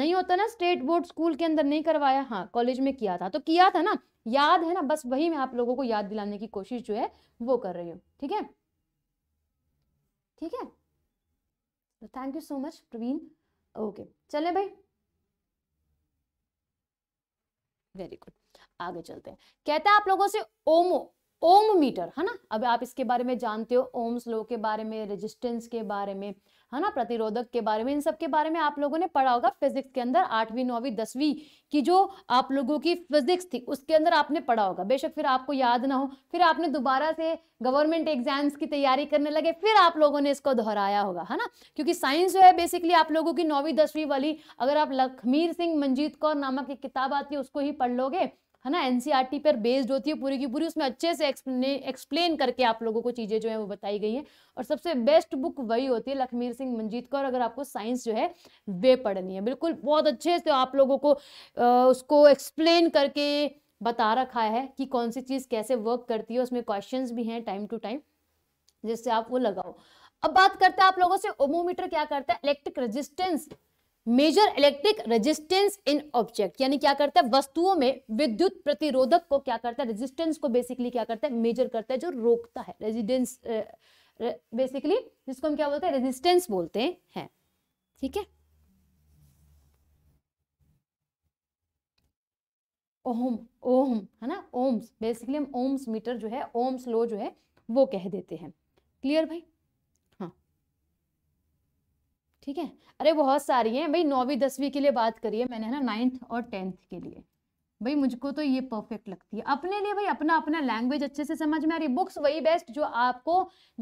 S1: नहीं होता ना स्टेट बोर्ड स्कूल के अंदर नहीं करवाया हाँ कॉलेज में किया था तो किया था ना याद है ना बस वही मैं आप लोगों को याद दिलाने की कोशिश जो है वो कर रही हूँ ठीक है ठीक है तो thank you so much Praveen okay चले भाई वेरी गुड आगे चलते हैं कहता है आप लोगों से ओमो ओम मीटर है ना अब आप इसके बारे में जानते हो ओम्स लो के बारे में रेजिस्टेंस के बारे में है ना प्रतिरोधक के बारे में इन सब के बारे में आप लोगों ने पढ़ा होगा फिजिक्स के अंदर आठवीं नौवीं दसवीं की जो आप लोगों की फिजिक्स थी उसके अंदर आपने पढ़ा होगा बेशक फिर आपको याद ना हो फिर आपने दोबारा से गवर्नमेंट एग्जाम्स की तैयारी करने लगे फिर आप लोगों ने इसको दोहराया होगा है ना क्योंकि साइंस जो है बेसिकली आप लोगों की नौवीं दसवीं वाली अगर आप लखमीर सिंह मंजीत कौर नामक एक किताब आती है उसको ही पढ़ लोगे है ना एनसीईआरटी e पर बेस्ड होती है पूरी की पूरी उसमें अच्छे से एक्सप्लेन करके आप लोगों को चीज़ें जो है वो बताई गई हैं और सबसे बेस्ट बुक वही होती है लखमीर सिंह मंजीत कौर अगर आपको साइंस जो है वे पढ़नी है बिल्कुल बहुत अच्छे से आप लोगों को उसको एक्सप्लेन करके बता रखा है कि कौन सी चीज़ कैसे वर्क करती है उसमें क्वेश्चंस भी हैं टाइम टू टाइम जिससे आप वो लगाओ अब बात करते हैं आप लोगों से ओमोमीटर क्या करता है electric resistance measure electric resistance in object यानी क्या करता है वस्तुओं में विद्युत प्रतिरोधक को क्या करता है रेजिस्टेंस को बेसिकली क्या करता है मेजर करता है जो रोकता है रेजिडेंस बेसिकली जिसको हम क्या बोलते हैं रेजिस्टेंस बोलते हैं ठीक है ओम ओम है ना ओम्स बेसिकली हम ओम्स मीटर जो है ओम्स लो जो है वो कह देते हैं क्लियर भाई ठीक है अरे बहुत सारी हैं भाई नौवीं दसवीं के लिए बात करिए मैंने है ना नाइन्थ और टेंथ के लिए भाई मुझको तो ये परफेक्ट लगती है अपने लिए भाई अपना अपना लैंग्वेज अच्छे से समझ में आ रही है बुक्स वही बेस्ट जो आपको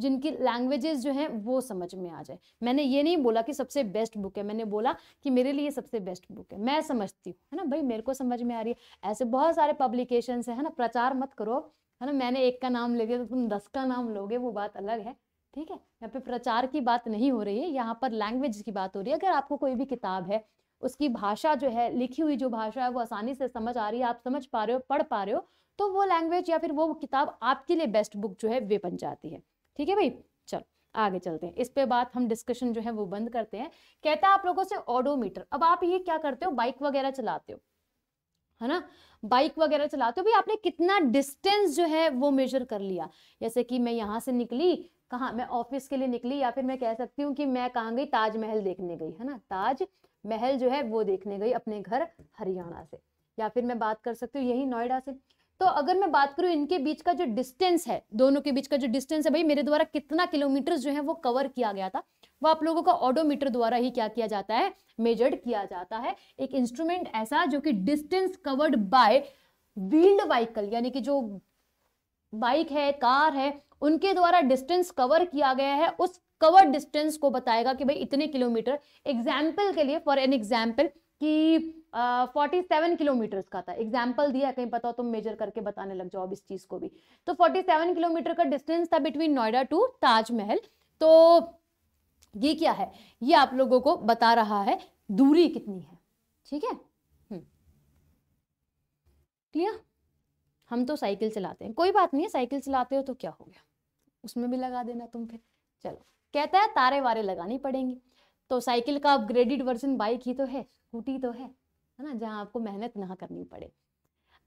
S1: जिनकी लैंग्वेजेस जो है वो समझ में आ जाए मैंने ये नहीं बोला कि सबसे बेस्ट बुक है मैंने बोला कि मेरे लिए सबसे बेस्ट बुक है मैं समझती हूँ है ना भाई मेरे को समझ में आ रही है ऐसे बहुत सारे पब्लिकेशन है ना प्रचार मत करो है ना मैंने एक का नाम ले लिया तो तुम दस का नाम लोगे वो बात अलग है ठीक है यहाँ पे प्रचार की बात नहीं हो रही है यहाँ पर लैंग्वेज की बात हो रही है अगर आपको कोई भी किताब है उसकी भाषा जो है लिखी हुई जो भाषा है वो आसानी से समझ आ रही है आप समझ पा रहे हो पढ़ पा रहे हो तो वो लैंग्वेज या फिर वो किताब आपके लिए बेस्ट बुक जो है वे बन जाती है ठीक है भाई चलो आगे चलते हैं इस पे बात हम डिस्कशन जो है वो बंद करते हैं कहता है आप लोगों से ऑडोमीटर अब आप ये क्या करते हो बाइक वगैरह चलाते हो है ना बाइक वगैरह चलाते हो भाई आपने कितना डिस्टेंस जो है वो मेजर कर लिया जैसे कि मैं यहाँ से निकली कहाँ मैं ऑफिस के लिए निकली या फिर मैं कह सकती हूँ कि मैं कहाँ गई ताजमहल देखने गई है ना ताज महल जो है वो देखने गई अपने घर हरियाणा से या फिर मैं बात कर सकती हूँ यही नोएडा से तो अगर मैं बात करूँ इनके बीच का जो डिस्टेंस है दोनों के बीच का जो डिस्टेंस है भाई मेरे द्वारा कितना किलोमीटर जो है वो कवर किया गया था वो आप लोगों का ऑडोमीटर द्वारा ही क्या किया जाता है मेजर्ड किया जाता है एक इंस्ट्रूमेंट ऐसा जो कि distance covered by wheeled vehicle यानी कि जो बाइक है कार है उनके द्वारा डिस्टेंस कवर किया गया है उस कवर डिस्टेंस को बताएगा कि भाई इतने किलोमीटर एग्जाम्पल के लिए फॉर एन एग्जाम्पल कि फोर्टी सेवन किलोमीटर का था एग्जाम्पल दिया कहीं पता हो तुम मेजर करके बताने लग जाओ अब इस चीज़ को भी तो फोर्टी सेवन किलोमीटर का डिस्टेंस था बिटवीन नोएडा टू ताजमहल तो ये क्या है ये आप लोगों को बता रहा है दूरी कितनी है ठीक है क्लियर हम्म। हम तो साइकिल चलाते हैं कोई बात नहीं है साइकिल चलाते हो तो क्या हो गया उसमें भी लगा देना तुम फिर चलो कहता है तारे वारे लगानी पड़ेंगी तो साइकिल का अपग्रेडेड वर्जन बाइक ही तो है स्कूटी तो है है ना जहां आपको मेहनत ना करनी पड़े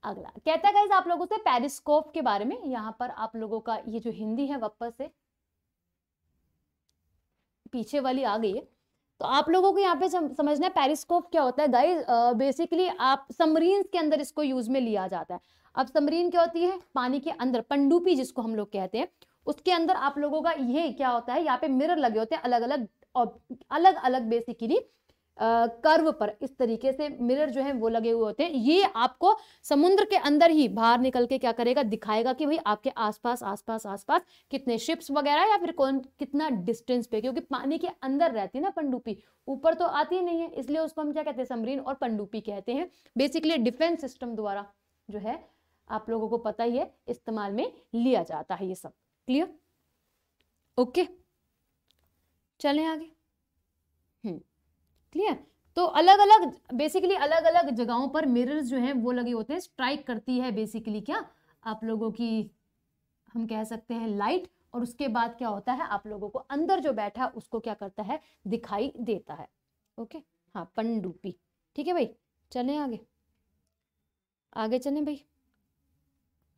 S1: अगला कहता है आप लोगों से पेरिस्कोप के बारे में यहाँ पर आप लोगों का ये जो हिंदी है वापस से पीछे वाली आ गई है तो आप लोगों को यहाँ पे समझना है पेरिस्कोप क्या होता है गाइज बेसिकली आप समरीन के अंदर इसको यूज में लिया जाता है अब समरीन क्या होती है पानी के अंदर पंडुपी जिसको हम लोग कहते हैं उसके अंदर आप लोगों का ये क्या होता है यहाँ पे मिरर लगे होते हैं अलग अलग अलग अलग बेसिकली कर्व पर इस तरीके से मिरर जो है वो लगे हुए होते हैं ये आपको समुद्र के अंदर ही बाहर निकल के क्या करेगा दिखाएगा कि भाई आपके आसपास आसपास आसपास कितने शिप्स वगैरह या फिर कौन कितना डिस्टेंस पे क्योंकि पानी के अंदर रहती है ना पनडुपी ऊपर तो आती नहीं है इसलिए उसको हम क्या कहते हैं समरीन और पंडुपी कहते हैं बेसिकली डिफेंस सिस्टम द्वारा जो है आप लोगों को पता ही है इस्तेमाल में लिया जाता है ये सब क्लियर ओके चले आगे क्लियर तो अलग अलग बेसिकली अलग अलग जगहों पर मिरर्स जो हैं वो लगे होते हैं स्ट्राइक करती है बेसिकली क्या आप लोगों की हम कह सकते हैं लाइट और उसके बाद क्या होता है आप लोगों को अंदर जो बैठा है उसको क्या करता है दिखाई देता है ओके हाँ पनडुपी ठीक है भाई चलें आगे आगे चलें भाई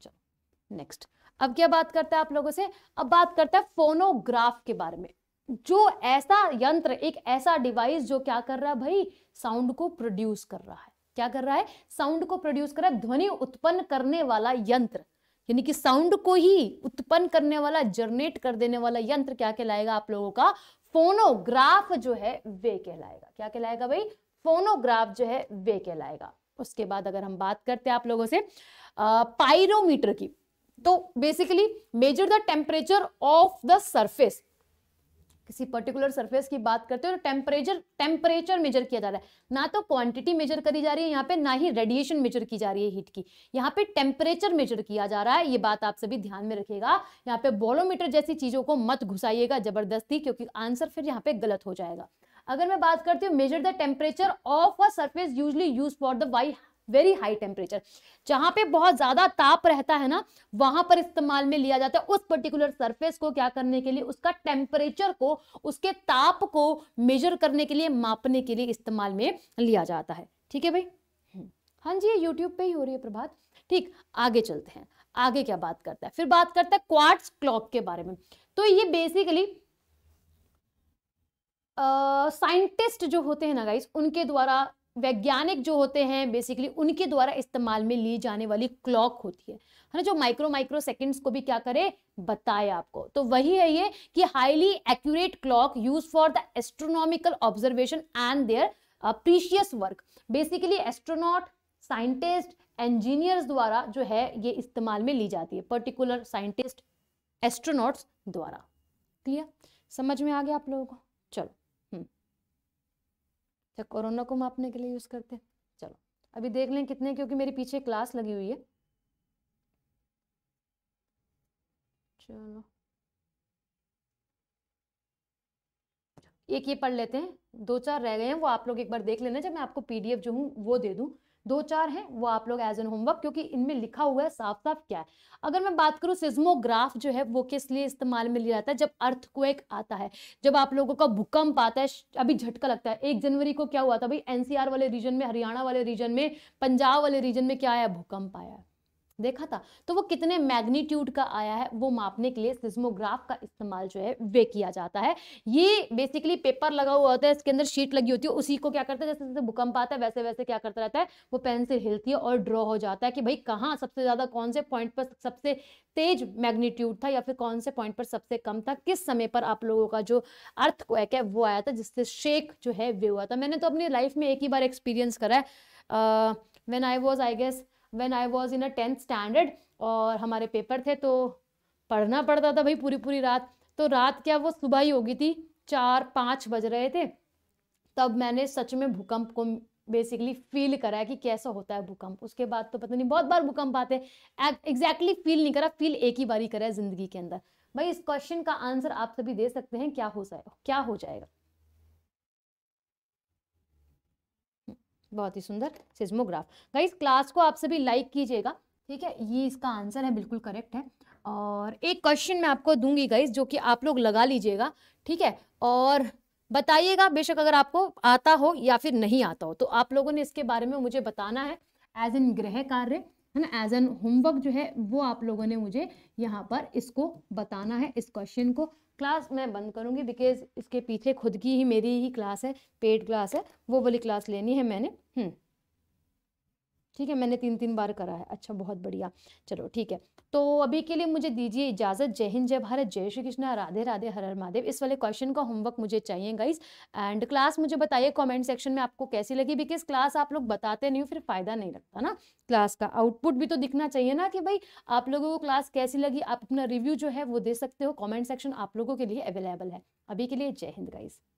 S1: चलो नेक्स्ट अब क्या बात करता है आप लोगों से अब बात करता है फोनोग्राफ के बारे में जो ऐसा यंत्र एक ऐसा डिवाइस जो क्या कर रहा है भाई साउंड को प्रोड्यूस कर रहा है क्या कर रहा है साउंड को प्रोड्यूस कर रहा है ध्वनि उत्पन्न करने वाला यंत्र यानी कि साउंड को ही उत्पन्न करने वाला जनरेट कर देने वाला यंत्र क्या कहलाएगा आप लोगों का फोनोग्राफ जो है वे कहलाएगा क्या कहलाएगा भाई फोनोग्राफ जो है वे कहलाएगा उसके बाद अगर हम बात करते हैं आप लोगों से पायरोमीटर की तो basically measure the temperature of the surface किसी पर्टिकुलर सरफेस की बात करते हो तो टेम्परेचर टेम्परेचर मेजर किया जा रहा है ना तो क्वांटिटी मेजर करी जा रही है यहाँ पे ना ही रेडिएशन मेजर की जा रही है हीट की यहाँ पे टेम्परेचर मेजर किया जा रहा है ये बात आप सभी ध्यान में रखिएगा यहाँ पे बोलोमीटर जैसी चीज़ों को मत घुसाइएगा जबरदस्ती क्योंकि आंसर फिर यहाँ पे गलत हो जाएगा अगर मैं बात करती हूँ measure the temperature of a surface usually use for the why very high temperature जहां पे बहुत ज़्यादा ताप रहता है ना वहां पर इस्तेमाल में लिया जाता है उस पर्टिकुलर सरफेस को क्या करने के लिए उसका टेम्परेचर को उसके ताप को मेजर करने के लिए मापने के लिए इस्तेमाल में लिया जाता है ठीक है भाई हम्म। हाँ जी ये यूट्यूब पे ही हो रही है प्रभात ठीक आगे चलते हैं आगे क्या बात करता है फिर बात करता है क्वार्ट्स क्लॉक के बारे में तो ये बेसिकली साइंटिस्ट uh, जो होते हैं ना गाइस उनके द्वारा वैज्ञानिक जो होते हैं बेसिकली उनके द्वारा इस्तेमाल में ली जाने वाली क्लॉक होती है है ना जो माइक्रो माइक्रो सेकंड्स को भी क्या करे बताए आपको तो वही है ये कि highly accurate clock use for the astronomical observation and their precious work basically astronaut scientist engineers द्वारा जो है ये इस्तेमाल में ली जाती है पर्टिकुलर साइंटिस्ट एस्ट्रोनॉट्स द्वारा क्लियर समझ में आ गया आप लोगों को चलो अच्छा कोरोना को मापने के लिए यूज़ करते हैं चलो अभी देख लें कितने क्योंकि मेरे पीछे क्लास लगी हुई है चलो एक ये पढ़ लेते हैं दो चार रह गए हैं वो आप लोग एक बार देख लेना जब मैं आपको पीडीएफ जो हूँ वो दे दूँ दो चार हैं वो आप लोग एज एन होमवर्क क्योंकि इनमें लिखा हुआ है साफ साफ क्या है अगर मैं बात करूँ सिज्मोग्राफ जो है वो किस लिए इस्तेमाल में लिया जाता है जब अर्थक्वेक आता है जब आप लोगों का भूकंप आता है अभी झटका लगता है एक जनवरी को क्या हुआ था भाई एनसीआर वाले रीजन में हरियाणा वाले रीजन में पंजाब वाले रीजन में क्या आया भूकंप आया देखा था तो वो कितने मैग्नीट्यूड का आया है वो मापने के लिए सिस्मोग्राफ का इस्तेमाल जो है वे किया जाता है ये बेसिकली पेपर लगा हुआ होता है इसके अंदर शीट लगी होती है उसी को क्या करते हैं जैसे जैसे भूकंप आता है वैसे वैसे क्या करता रहता है वो पेन से हिलती है और ड्रॉ हो जाता है कि भाई कहाँ सबसे ज़्यादा कौन से पॉइंट पर सबसे तेज मैग्नीट्यूड था या फिर कौन से पॉइंट पर सबसे कम था किस समय पर आप लोगों का जो अर्थ क्वैक है वो आया था जिससे शेक जो है वे हुआ था मैंने तो अपनी लाइफ में एक ही बार एक्सपीरियंस करा है when I was I guess when I was in a tenth standard और हमारे पेपर थे तो पढ़ना पड़ता था भाई पूरी पूरी रात तो रात क्या वो सुबह ही होगी थी चार पाँच बज रहे थे तब मैंने सच में भूकंप को बेसिकली फील करा है कि कैसा होता है भूकंप उसके बाद तो पता नहीं बहुत बार भूकंप आते एग्जैक्टली फील नहीं करा फील एक ही बार ही करा है जिंदगी के अंदर भाई इस क्वेश्चन का आंसर आप सभी दे सकते हैं क्या हो जाएगा क्या हो जाएगा बहुत ही सुंदर सिस्मोग्राफ गाइज क्लास को आप सभी लाइक कीजिएगा ठीक है ये इसका आंसर है बिल्कुल करेक्ट है और एक क्वेश्चन मैं आपको दूंगी गाइज जो कि आप लोग लगा लीजिएगा ठीक है और बताइएगा बेशक अगर आपको आता हो या फिर नहीं आता हो तो आप लोगों ने इसके बारे में मुझे बताना है एज एन ग्रह कार्य है ना एज एन होमवर्क जो है वो आप लोगों ने मुझे यहाँ पर इसको बताना है इस क्वेश्चन को क्लास मैं बंद करूँगी बिकॉज इसके पीछे खुद की ही मेरी ही क्लास है पेड क्लास है वो वाली क्लास लेनी है मैंने हम्म। ठीक है मैंने तीन तीन बार करा है अच्छा बहुत बढ़िया चलो ठीक है तो अभी के लिए मुझे दीजिए इजाज़त जय हिंद जय भारत जय श्री कृष्णा राधे राधे हर हर महादेव इस वाले क्वेश्चन का होमवर्क मुझे चाहिए गाइस एंड क्लास मुझे बताइए कमेंट सेक्शन में आपको कैसी लगी बिकॉज क्लास आप लोग बताते नहीं हो फिर फायदा नहीं लगता ना क्लास का आउटपुट भी तो दिखना चाहिए ना कि भाई आप लोगों को क्लास कैसी लगी आप अपना रिव्यू जो है वो दे सकते हो कॉमेंट सेक्शन आप लोगों के लिए अवेलेबल है अभी के लिए जय हिंद गाइज़